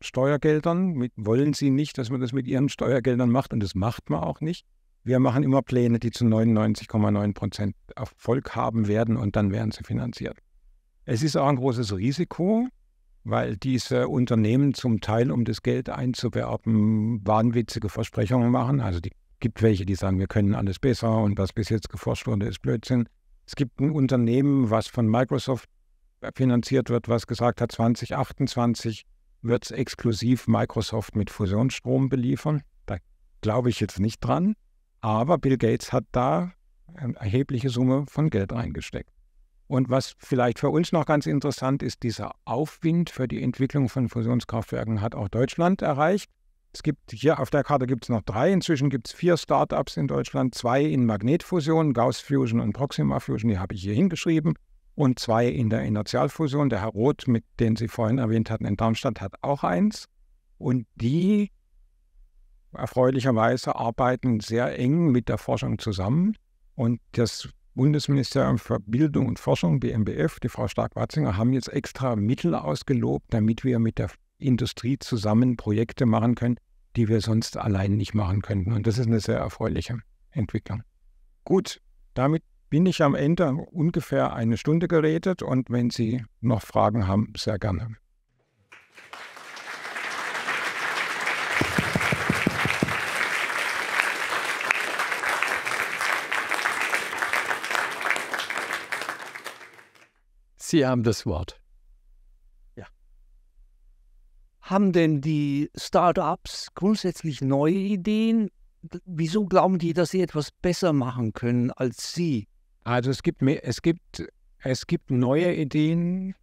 Steuergeldern, mit, wollen Sie nicht, dass man das mit Ihren Steuergeldern macht und das macht man auch nicht. Wir machen immer Pläne, die zu 99,9 Prozent Erfolg haben werden und dann werden sie finanziert. Es ist auch ein großes Risiko, weil diese Unternehmen zum Teil, um das Geld einzuwerben, wahnwitzige Versprechungen machen. Also die gibt welche, die sagen, wir können alles besser und was bis jetzt geforscht wurde, ist Blödsinn. Es gibt ein Unternehmen, was von Microsoft finanziert wird, was gesagt hat, 2028 wird es exklusiv Microsoft mit Fusionsstrom beliefern. Da glaube ich jetzt nicht dran. Aber Bill Gates hat da eine erhebliche Summe von Geld reingesteckt. Und was vielleicht für uns noch ganz interessant ist, dieser Aufwind für die Entwicklung von Fusionskraftwerken hat auch Deutschland erreicht. Es gibt hier auf der Karte gibt es noch drei, inzwischen gibt es vier Startups in Deutschland, zwei in Magnetfusion, Gauss Fusion und Proxima Fusion, die habe ich hier hingeschrieben und zwei in der Inertialfusion. Der Herr Roth, mit dem Sie vorhin erwähnt hatten, in Darmstadt hat auch eins. Und die erfreulicherweise arbeiten sehr eng mit der Forschung zusammen. Und das Bundesministerium für Bildung und Forschung, BMBF, die Frau Stark-Watzinger, haben jetzt extra Mittel ausgelobt, damit wir mit der Industrie zusammen Projekte machen können, die wir sonst allein nicht machen könnten. Und das ist eine sehr erfreuliche Entwicklung. Gut, damit bin ich am Ende ungefähr eine Stunde geredet und wenn Sie noch Fragen haben, sehr gerne. Sie haben das Wort. Ja. Haben denn die Startups grundsätzlich neue Ideen? Wieso glauben die, dass sie etwas besser machen können als Sie? Also es gibt, mehr, es gibt, es gibt neue Ideen,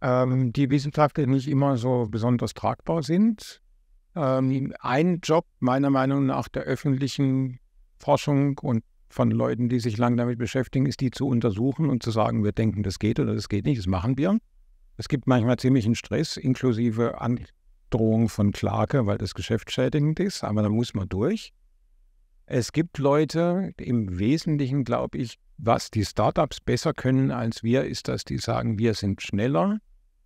ähm, die wissenschaftlich nicht immer so besonders tragbar sind. Ähm, ein Job meiner Meinung nach der öffentlichen Forschung und von Leuten, die sich lange damit beschäftigen, ist die zu untersuchen und zu sagen, wir denken, das geht oder das geht nicht, das machen wir. Es gibt manchmal ziemlichen Stress, inklusive Androhung von Klage, weil das geschäftsschädigend ist, aber da muss man durch. Es gibt Leute, im Wesentlichen glaube ich, was die Startups besser können als wir, ist, dass die sagen, wir sind schneller,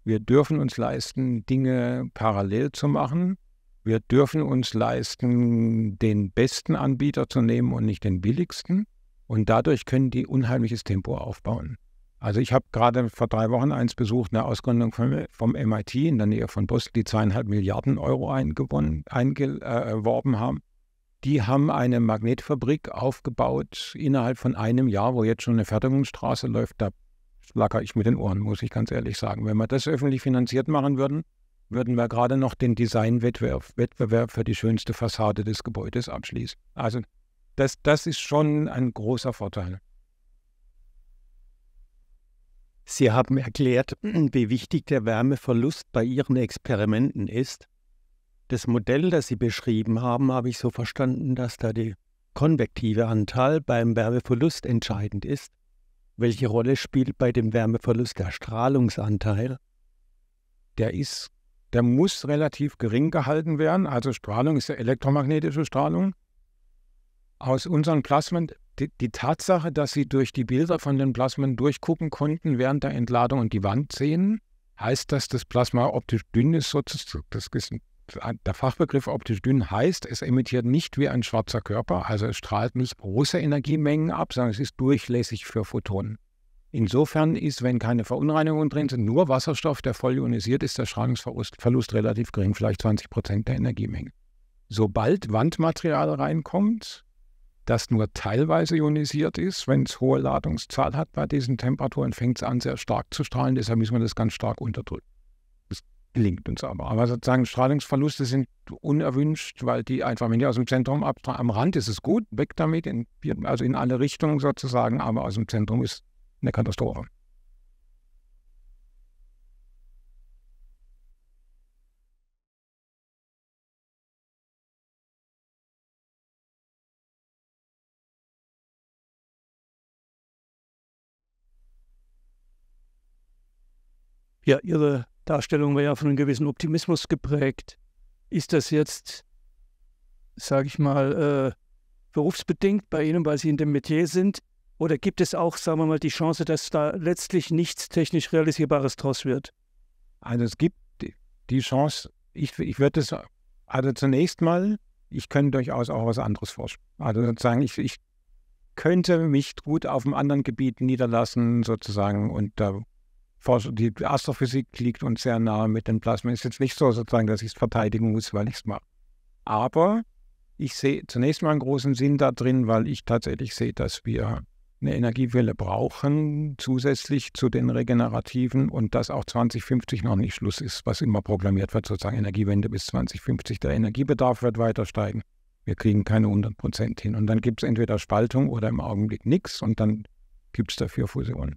wir dürfen uns leisten, Dinge parallel zu machen, wir dürfen uns leisten, den besten Anbieter zu nehmen und nicht den billigsten. Und dadurch können die unheimliches Tempo aufbauen. Also ich habe gerade vor drei Wochen eins besucht, eine Ausgründung vom, vom, MIT in der Nähe von Boston, die zweieinhalb Milliarden Euro eingeworben äh, haben. Die haben eine Magnetfabrik aufgebaut innerhalb von einem Jahr, wo jetzt schon eine Fertigungsstraße läuft. Da schlacker ich mit den Ohren, muss ich ganz ehrlich sagen. Wenn wir das öffentlich finanziert machen würden, würden wir gerade noch den Designwettbewerb für die schönste Fassade des Gebäudes abschließen. Also das, das ist schon ein großer Vorteil. Sie haben erklärt, [clears throat] wie wichtig der Wärmeverlust bei Ihren Experimenten ist das Modell, das Sie beschrieben haben, habe ich so verstanden, dass da der konvektive Anteil beim Wärmeverlust entscheidend ist. Welche Rolle spielt bei dem Wärmeverlust der Strahlungsanteil? Der ist, der muss relativ gering gehalten werden. Also Strahlung ist ja elektromagnetische Strahlung. Aus unseren Plasmen, die, die Tatsache, dass Sie durch die Bilder von den Plasmen durchgucken konnten während der Entladung und die Wand sehen, heißt, dass das Plasma optisch dünn ist, sozusagen. Das ist ein der Fachbegriff optisch dünn heißt, es emittiert nicht wie ein schwarzer Körper, also es strahlt nicht große Energiemengen ab, sondern es ist durchlässig für Photonen. Insofern ist, wenn keine Verunreinigungen drin sind, nur Wasserstoff, der voll ionisiert ist, der Strahlungsverlust relativ gering, vielleicht 20 Prozent der Energiemenge. Sobald Wandmaterial reinkommt, das nur teilweise ionisiert ist, wenn es hohe Ladungszahl hat bei diesen Temperaturen, fängt es an, sehr stark zu strahlen, deshalb müssen wir das ganz stark unterdrücken gelingt uns aber. Aber sozusagen Strahlungsverluste sind unerwünscht, weil die einfach, wenn die aus dem Zentrum abstrahlen, am Rand ist es gut, weg damit, in, also in alle Richtungen sozusagen, aber aus dem Zentrum ist eine Katastrophe. Ja, Ihre Darstellung war ja von einem gewissen Optimismus geprägt. Ist das jetzt, sage ich mal, äh, berufsbedingt bei Ihnen, weil Sie in dem Metier sind? Oder gibt es auch, sagen wir mal, die Chance, dass da letztlich nichts technisch Realisierbares draus wird? Also es gibt die Chance, ich, ich würde das, also zunächst mal, ich könnte durchaus auch was anderes forschen. Also sozusagen, ich, ich könnte mich gut auf einem anderen Gebiet niederlassen, sozusagen, und da die Astrophysik liegt uns sehr nahe mit den Plasmen. Es Ist jetzt nicht so sozusagen, dass ich es verteidigen muss, weil ich es mache. Aber ich sehe zunächst mal einen großen Sinn da drin, weil ich tatsächlich sehe, dass wir eine Energiewelle brauchen, zusätzlich zu den regenerativen und dass auch 2050 noch nicht Schluss ist, was immer proklamiert wird, sozusagen Energiewende bis 2050. Der Energiebedarf wird weiter steigen. Wir kriegen keine 100 Prozent hin. Und dann gibt es entweder Spaltung oder im Augenblick nichts und dann gibt es dafür Fusionen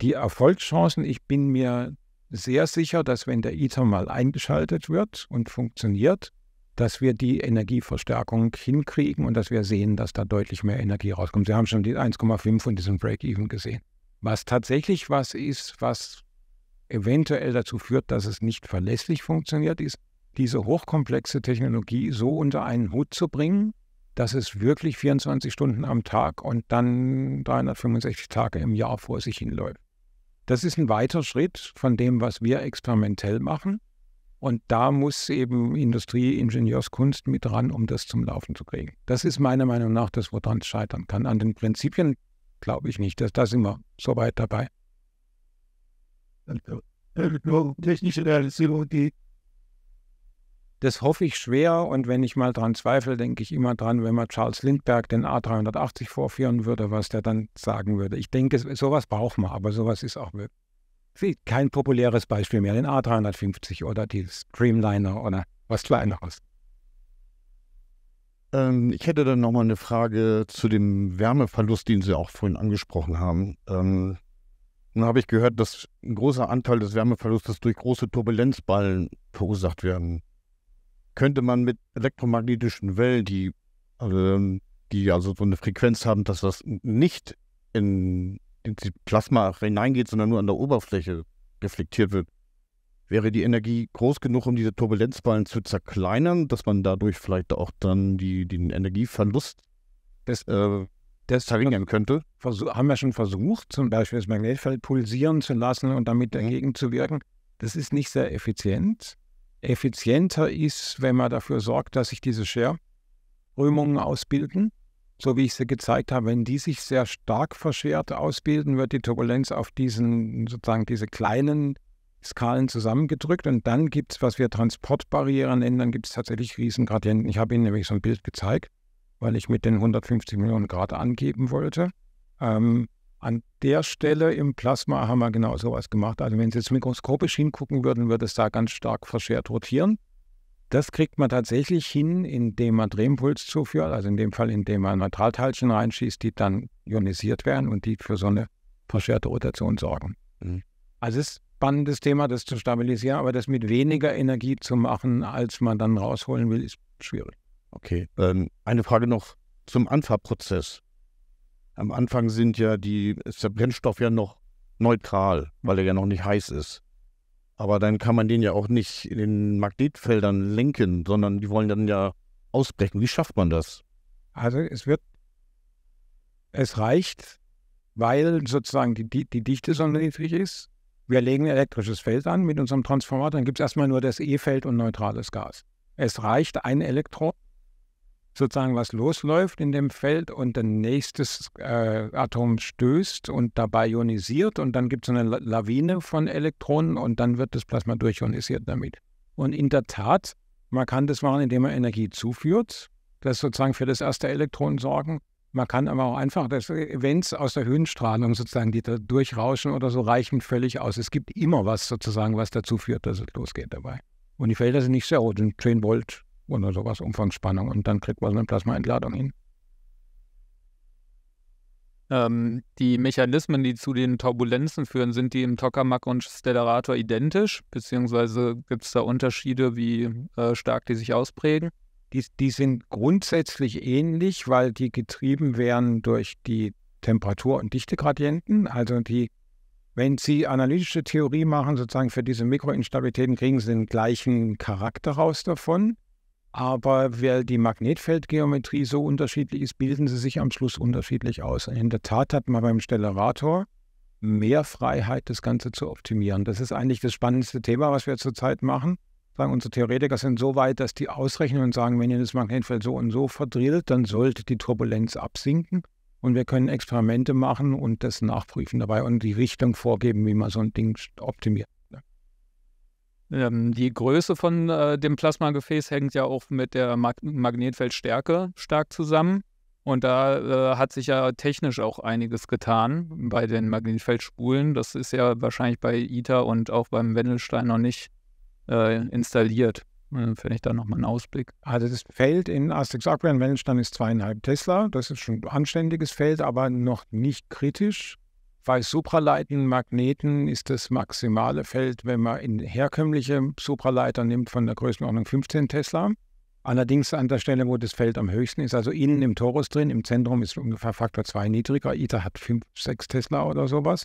die Erfolgschancen, ich bin mir sehr sicher, dass wenn der ITER mal eingeschaltet wird und funktioniert, dass wir die Energieverstärkung hinkriegen und dass wir sehen, dass da deutlich mehr Energie rauskommt. Sie haben schon die 1,5 von diesem Break-Even gesehen. Was tatsächlich was ist, was eventuell dazu führt, dass es nicht verlässlich funktioniert, ist, diese hochkomplexe Technologie so unter einen Hut zu bringen, dass es wirklich 24 Stunden am Tag und dann 365 Tage im Jahr vor sich hinläuft. Das ist ein weiter Schritt von dem, was wir experimentell machen. Und da muss eben Industrie, Ingenieurskunst mit ran, um das zum Laufen zu kriegen. Das ist meiner Meinung nach das, woran es scheitern kann. An den Prinzipien glaube ich nicht. Dass, da sind wir so weit dabei. Technische Realisierung, die das hoffe ich schwer und wenn ich mal dran zweifle, denke ich immer dran, wenn man Charles Lindbergh den A380 vorführen würde, was der dann sagen würde. Ich denke, sowas braucht man, aber sowas ist auch kein populäres Beispiel mehr. Den A350 oder die Streamliner oder was Kleineres. Ähm, ich hätte dann nochmal eine Frage zu dem Wärmeverlust, den Sie auch vorhin angesprochen haben. Ähm, nun habe ich gehört, dass ein großer Anteil des Wärmeverlustes durch große Turbulenzballen verursacht werden könnte man mit elektromagnetischen Wellen, die, also, die also so eine Frequenz haben, dass das nicht in, in die Plasma hineingeht, sondern nur an der Oberfläche reflektiert wird, wäre die Energie groß genug, um diese Turbulenzballen zu zerkleinern, dass man dadurch vielleicht auch dann die, den Energieverlust des, äh, des verringern könnte? haben wir schon versucht, zum Beispiel das Magnetfeld pulsieren zu lassen und damit mhm. dagegen zu wirken. Das ist nicht sehr effizient effizienter ist, wenn man dafür sorgt, dass sich diese Scherrömungen ausbilden. So wie ich sie gezeigt habe, wenn die sich sehr stark verschert ausbilden, wird die Turbulenz auf diesen, sozusagen diese kleinen Skalen zusammengedrückt und dann gibt es, was wir Transportbarrieren nennen, dann gibt es tatsächlich Riesengradienten. Ich habe Ihnen nämlich so ein Bild gezeigt, weil ich mit den 150 Millionen Grad angeben wollte. Ähm, an der Stelle im Plasma haben wir genau sowas gemacht. Also wenn Sie jetzt mikroskopisch hingucken würden, würde es da ganz stark verschert rotieren. Das kriegt man tatsächlich hin, indem man Drehimpuls zuführt, also in dem Fall, indem man Neutralteilchen reinschießt, die dann ionisiert werden und die für so eine verschärfte Rotation sorgen. Mhm. Also es ist ein spannendes Thema, das zu stabilisieren, aber das mit weniger Energie zu machen, als man dann rausholen will, ist schwierig. Okay, ähm, eine Frage noch zum Anfahrprozess am Anfang sind ja die, ist der Brennstoff ja noch neutral, weil er ja noch nicht heiß ist. Aber dann kann man den ja auch nicht in den Magnetfeldern lenken, sondern die wollen dann ja ausbrechen. Wie schafft man das? Also es wird, es reicht, weil sozusagen die, die, die Dichte so niedrig ist. Wir legen ein elektrisches Feld an mit unserem Transformator, dann gibt es erstmal nur das E-Feld und neutrales Gas. Es reicht ein Elektron sozusagen was losläuft in dem Feld und ein nächstes äh, Atom stößt und dabei ionisiert und dann gibt es eine Lawine von Elektronen und dann wird das Plasma durchionisiert damit. Und in der Tat, man kann das machen, indem man Energie zuführt, das sozusagen für das erste Elektron sorgen. Man kann aber auch einfach, wenn es aus der Höhenstrahlung sozusagen, die da durchrauschen oder so, reichen völlig aus. Es gibt immer was sozusagen, was dazu führt, dass es losgeht dabei. Und die Felder sind nicht sehr hoch, sind 10 Volt oder sowas, Umfangsspannung. Und dann kriegt man so eine Plasmaentladung hin. Ähm, die Mechanismen, die zu den Turbulenzen führen, sind die im Tokamak und Stellarator identisch? Beziehungsweise gibt es da Unterschiede, wie äh, stark die sich ausprägen? Die, die sind grundsätzlich ähnlich, weil die getrieben werden durch die Temperatur- und Dichtegradienten. Also die, wenn Sie analytische Theorie machen, sozusagen für diese Mikroinstabilitäten, kriegen Sie den gleichen Charakter raus davon. Aber weil die Magnetfeldgeometrie so unterschiedlich ist, bilden sie sich am Schluss unterschiedlich aus. In der Tat hat man beim Stellarator mehr Freiheit, das Ganze zu optimieren. Das ist eigentlich das spannendste Thema, was wir zurzeit machen. Sagen, unsere Theoretiker sind so weit, dass die ausrechnen und sagen, wenn ihr das Magnetfeld so und so verdrillt, dann sollte die Turbulenz absinken. Und wir können Experimente machen und das nachprüfen dabei und die Richtung vorgeben, wie man so ein Ding optimiert. Ähm, die Größe von äh, dem Plasmagefäß hängt ja auch mit der Mag Magnetfeldstärke stark zusammen. Und da äh, hat sich ja technisch auch einiges getan bei den Magnetfeldspulen. Das ist ja wahrscheinlich bei ITER und auch beim Wendelstein noch nicht äh, installiert. Äh, ich da nochmal einen Ausblick. Also das Feld in Asterix Aquarium Wendelstein ist zweieinhalb Tesla. Das ist schon ein anständiges Feld, aber noch nicht kritisch. Bei supraleitenden Magneten ist das maximale Feld, wenn man in herkömmliche Supraleiter nimmt, von der Größenordnung 15 Tesla. Allerdings an der Stelle, wo das Feld am höchsten ist, also innen im Torus drin, im Zentrum ist es ungefähr Faktor 2 niedriger. ITER hat 5, 6 Tesla oder sowas.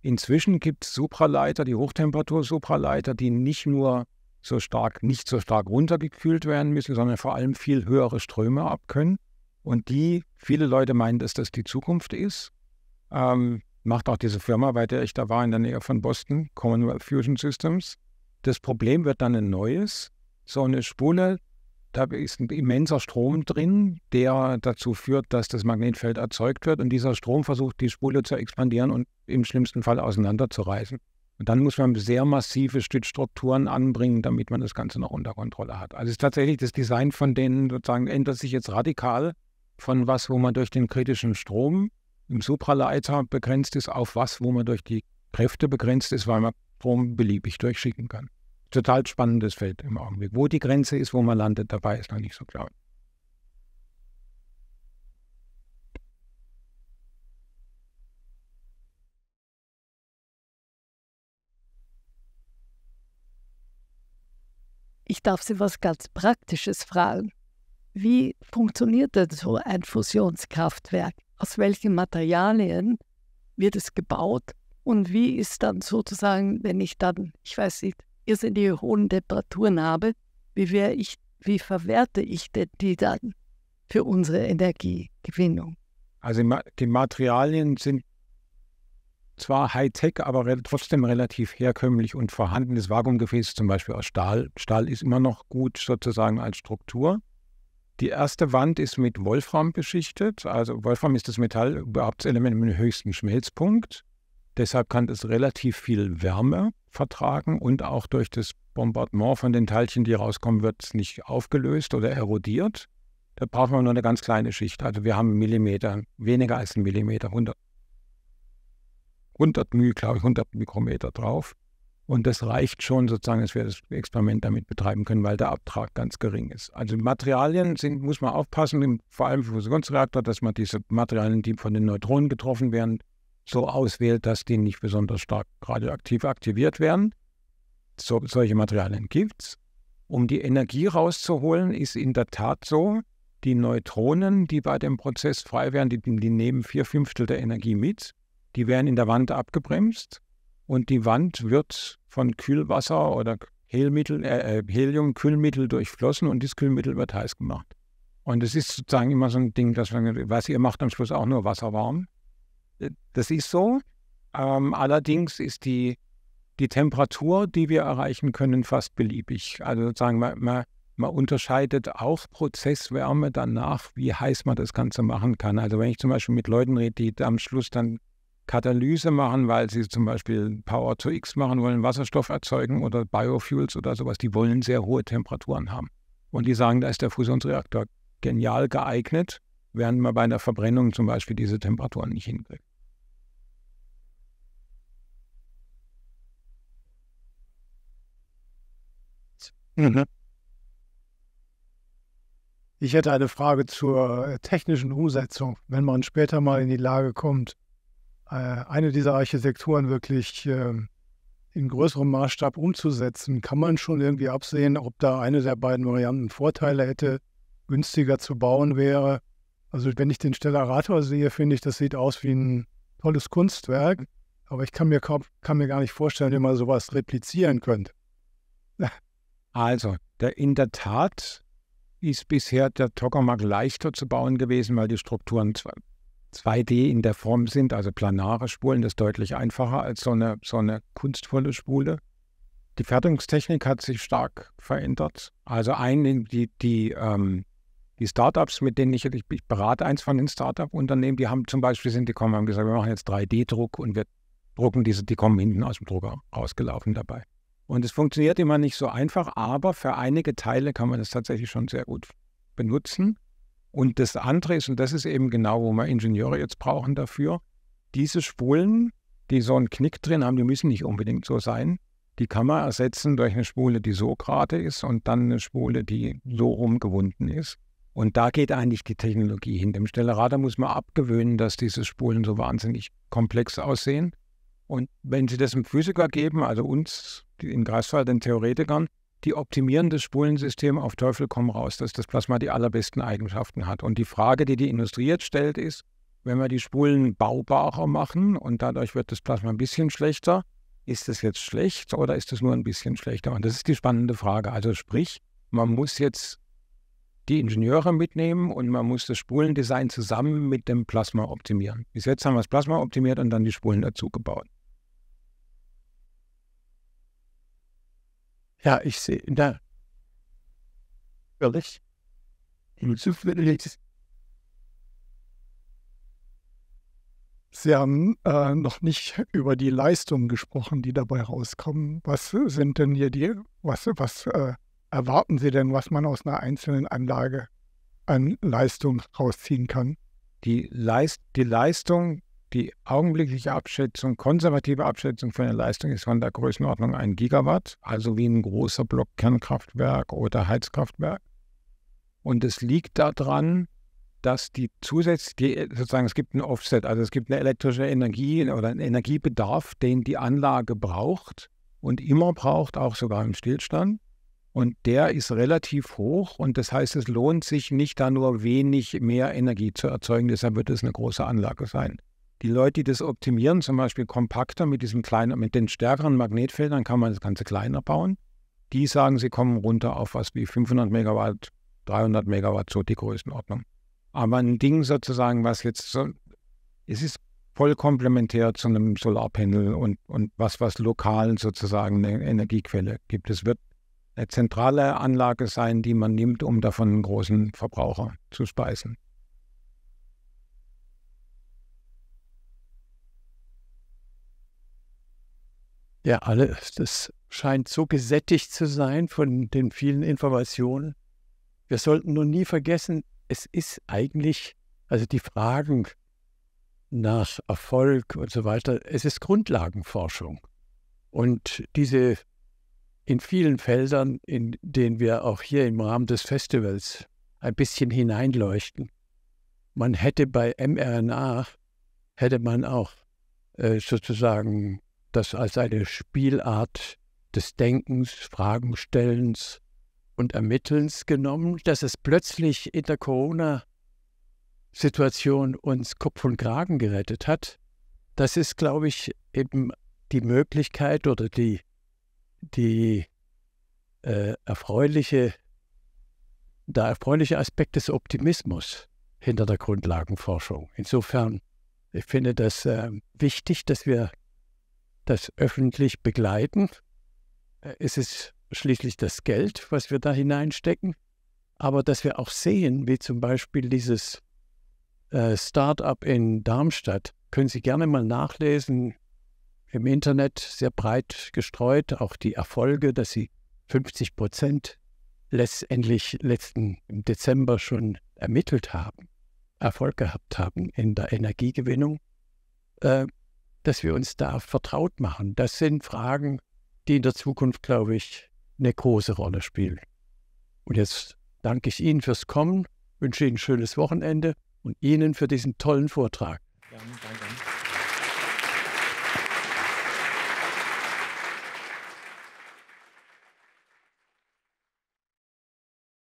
Inzwischen gibt es Supraleiter, die Hochtemperatur-Supraleiter, die nicht nur so stark, nicht so stark runtergekühlt werden müssen, sondern vor allem viel höhere Ströme abkönnen. Und die, viele Leute meinen, dass das die Zukunft ist. Ähm, macht auch diese Firma, bei der ich da war, in der Nähe von Boston, Commonwealth Fusion Systems. Das Problem wird dann ein neues. So eine Spule, da ist ein immenser Strom drin, der dazu führt, dass das Magnetfeld erzeugt wird. Und dieser Strom versucht, die Spule zu expandieren und im schlimmsten Fall auseinanderzureißen. Und dann muss man sehr massive Stützstrukturen anbringen, damit man das Ganze noch unter Kontrolle hat. Also ist tatsächlich das Design von denen sozusagen ändert sich jetzt radikal von was, wo man durch den kritischen Strom im Supraleiter begrenzt ist auf was, wo man durch die Kräfte begrenzt ist, weil man Strom beliebig durchschicken kann. Total spannendes Feld im Augenblick. Wo die Grenze ist, wo man landet, dabei ist noch nicht so klar. Ich darf Sie was ganz Praktisches fragen wie funktioniert denn so ein Fusionskraftwerk? Aus welchen Materialien wird es gebaut? Und wie ist dann sozusagen, wenn ich dann, ich weiß nicht, irrsinnige hohen Temperaturen habe, wie, wär ich, wie verwerte ich denn die dann für unsere Energiegewinnung? Also die Materialien sind zwar Hightech, aber trotzdem relativ herkömmlich und vorhandenes Vakuumgefäß, zum Beispiel aus Stahl. Stahl ist immer noch gut sozusagen als Struktur. Die erste Wand ist mit Wolfram beschichtet. Also Wolfram ist das Metall überhaupt mit dem höchsten Schmelzpunkt. Deshalb kann es relativ viel Wärme vertragen und auch durch das Bombardement von den Teilchen, die rauskommen, wird es nicht aufgelöst oder erodiert. Da brauchen wir nur eine ganz kleine Schicht. Also wir haben Millimeter, weniger als einen Millimeter, 100, 100 μ, glaube ich, 100 Mikrometer drauf. Und das reicht schon sozusagen, dass wir das Experiment damit betreiben können, weil der Abtrag ganz gering ist. Also Materialien sind, muss man aufpassen, vor allem für Fusionsreaktor, dass man diese Materialien, die von den Neutronen getroffen werden, so auswählt, dass die nicht besonders stark radioaktiv aktiviert werden. So, solche Materialien gibt es. Um die Energie rauszuholen, ist in der Tat so, die Neutronen, die bei dem Prozess frei werden, die, die nehmen vier Fünftel der Energie mit. Die werden in der Wand abgebremst und die Wand wird von Kühlwasser oder Helmittel, äh, äh, helium durchflossen und das Kühlmittel wird heiß gemacht. Und es ist sozusagen immer so ein Ding, dass man, weiß, ihr macht am Schluss auch nur Wasser warm. Äh, das ist so. Ähm, allerdings ist die, die Temperatur, die wir erreichen können, fast beliebig. Also sozusagen, man, man, man unterscheidet auch Prozesswärme danach, wie heiß man das Ganze machen kann. Also wenn ich zum Beispiel mit Leuten rede, die am Schluss dann Katalyse machen, weil sie zum Beispiel Power to X machen wollen, Wasserstoff erzeugen oder Biofuels oder sowas, die wollen sehr hohe Temperaturen haben. Und die sagen, da ist der Fusionsreaktor genial geeignet, während man bei einer Verbrennung zum Beispiel diese Temperaturen nicht hinkriegt. Mhm. Ich hätte eine Frage zur äh, technischen Umsetzung. Wenn man später mal in die Lage kommt, äh, eine dieser Architekturen wirklich ähm, in größerem Maßstab umzusetzen, kann man schon irgendwie absehen, ob da eine der beiden Varianten Vorteile hätte, günstiger zu bauen wäre. Also wenn ich den Stellarator sehe, finde ich, das sieht aus wie ein tolles Kunstwerk, aber ich kann mir, kaum, kann mir gar nicht vorstellen, wie man sowas replizieren könnte. Also, der, in der Tat ist bisher der Tokamak leichter zu bauen gewesen, weil die Strukturen 2D in der Form sind, also planare Spulen, das ist deutlich einfacher als so eine, so eine kunstvolle Spule. Die Fertigungstechnik hat sich stark verändert. Also ein, die, die, ähm, die Startups, mit denen ich, ich, berate eins von den Startup-Unternehmen, die haben zum Beispiel sind gekommen haben gesagt, wir machen jetzt 3D-Druck und wir drucken diese, die kommen hinten aus dem Drucker rausgelaufen dabei. Und es funktioniert immer nicht so einfach, aber für einige Teile kann man das tatsächlich schon sehr gut benutzen. Und das andere ist, und das ist eben genau, wo wir Ingenieure jetzt brauchen dafür, diese Spulen, die so einen Knick drin haben, die müssen nicht unbedingt so sein. Die kann man ersetzen durch eine Spule, die so gerade ist und dann eine Spule, die so rumgewunden ist. Und da geht eigentlich die Technologie hin. Dem Stellarader muss man abgewöhnen, dass diese Spulen so wahnsinnig komplex aussehen. Und wenn Sie das einem Physiker geben, also uns in Greifswald, den Theoretikern, die optimieren das Spulensystem auf Teufel komm raus, dass das Plasma die allerbesten Eigenschaften hat. Und die Frage, die die Industrie jetzt stellt, ist, wenn wir die Spulen baubarer machen und dadurch wird das Plasma ein bisschen schlechter, ist das jetzt schlecht oder ist das nur ein bisschen schlechter? Und das ist die spannende Frage. Also sprich, man muss jetzt die Ingenieure mitnehmen und man muss das Spulendesign zusammen mit dem Plasma optimieren. Bis jetzt haben wir das Plasma optimiert und dann die Spulen dazu gebaut. Ja, ich sehe, da. Ehrlich? Sie haben äh, noch nicht über die Leistungen gesprochen, die dabei rauskommen. Was sind denn hier die, was, was äh, erwarten Sie denn, was man aus einer einzelnen Anlage an Leistung rausziehen kann? Die, Leist die Leistung die augenblickliche Abschätzung, konservative Abschätzung für eine Leistung ist von der Größenordnung 1 Gigawatt, also wie ein großer Block Kernkraftwerk oder Heizkraftwerk. Und es liegt daran, dass die zusätzliche, sozusagen, es gibt ein Offset, also es gibt eine elektrische Energie oder einen Energiebedarf, den die Anlage braucht und immer braucht, auch sogar im Stillstand. Und der ist relativ hoch und das heißt, es lohnt sich nicht da nur wenig mehr Energie zu erzeugen, deshalb wird es eine große Anlage sein. Die Leute, die das optimieren, zum Beispiel kompakter mit diesen kleinen, mit den stärkeren Magnetfeldern kann man das Ganze kleiner bauen. Die sagen, sie kommen runter auf was wie 500 Megawatt, 300 Megawatt, so die Größenordnung. Aber ein Ding sozusagen, was jetzt so, es ist voll komplementär zu einem Solarpanel und, und was, was lokal sozusagen eine Energiequelle gibt. Es wird eine zentrale Anlage sein, die man nimmt, um davon einen großen Verbraucher zu speisen. Ja, alles, das scheint so gesättigt zu sein von den vielen Informationen. Wir sollten nur nie vergessen, es ist eigentlich, also die Fragen nach Erfolg und so weiter, es ist Grundlagenforschung. Und diese in vielen Feldern, in denen wir auch hier im Rahmen des Festivals ein bisschen hineinleuchten. Man hätte bei mRNA, hätte man auch äh, sozusagen das als eine Spielart des Denkens, Fragenstellens und Ermittelns genommen, dass es plötzlich in der Corona-Situation uns Kopf und Kragen gerettet hat. Das ist, glaube ich, eben die Möglichkeit oder die, die äh, erfreuliche, der erfreuliche Aspekt des Optimismus hinter der Grundlagenforschung. Insofern, ich finde das äh, wichtig, dass wir das öffentlich begleiten. Äh, es ist schließlich das Geld, was wir da hineinstecken, aber dass wir auch sehen, wie zum Beispiel dieses äh, Start-up in Darmstadt, können Sie gerne mal nachlesen im Internet, sehr breit gestreut, auch die Erfolge, dass Sie 50 Prozent letztendlich letzten im Dezember schon ermittelt haben, Erfolg gehabt haben in der Energiegewinnung. Äh, dass wir uns da vertraut machen. Das sind Fragen, die in der Zukunft, glaube ich, eine große Rolle spielen. Und jetzt danke ich Ihnen fürs Kommen, wünsche Ihnen ein schönes Wochenende und Ihnen für diesen tollen Vortrag. Ja, danke.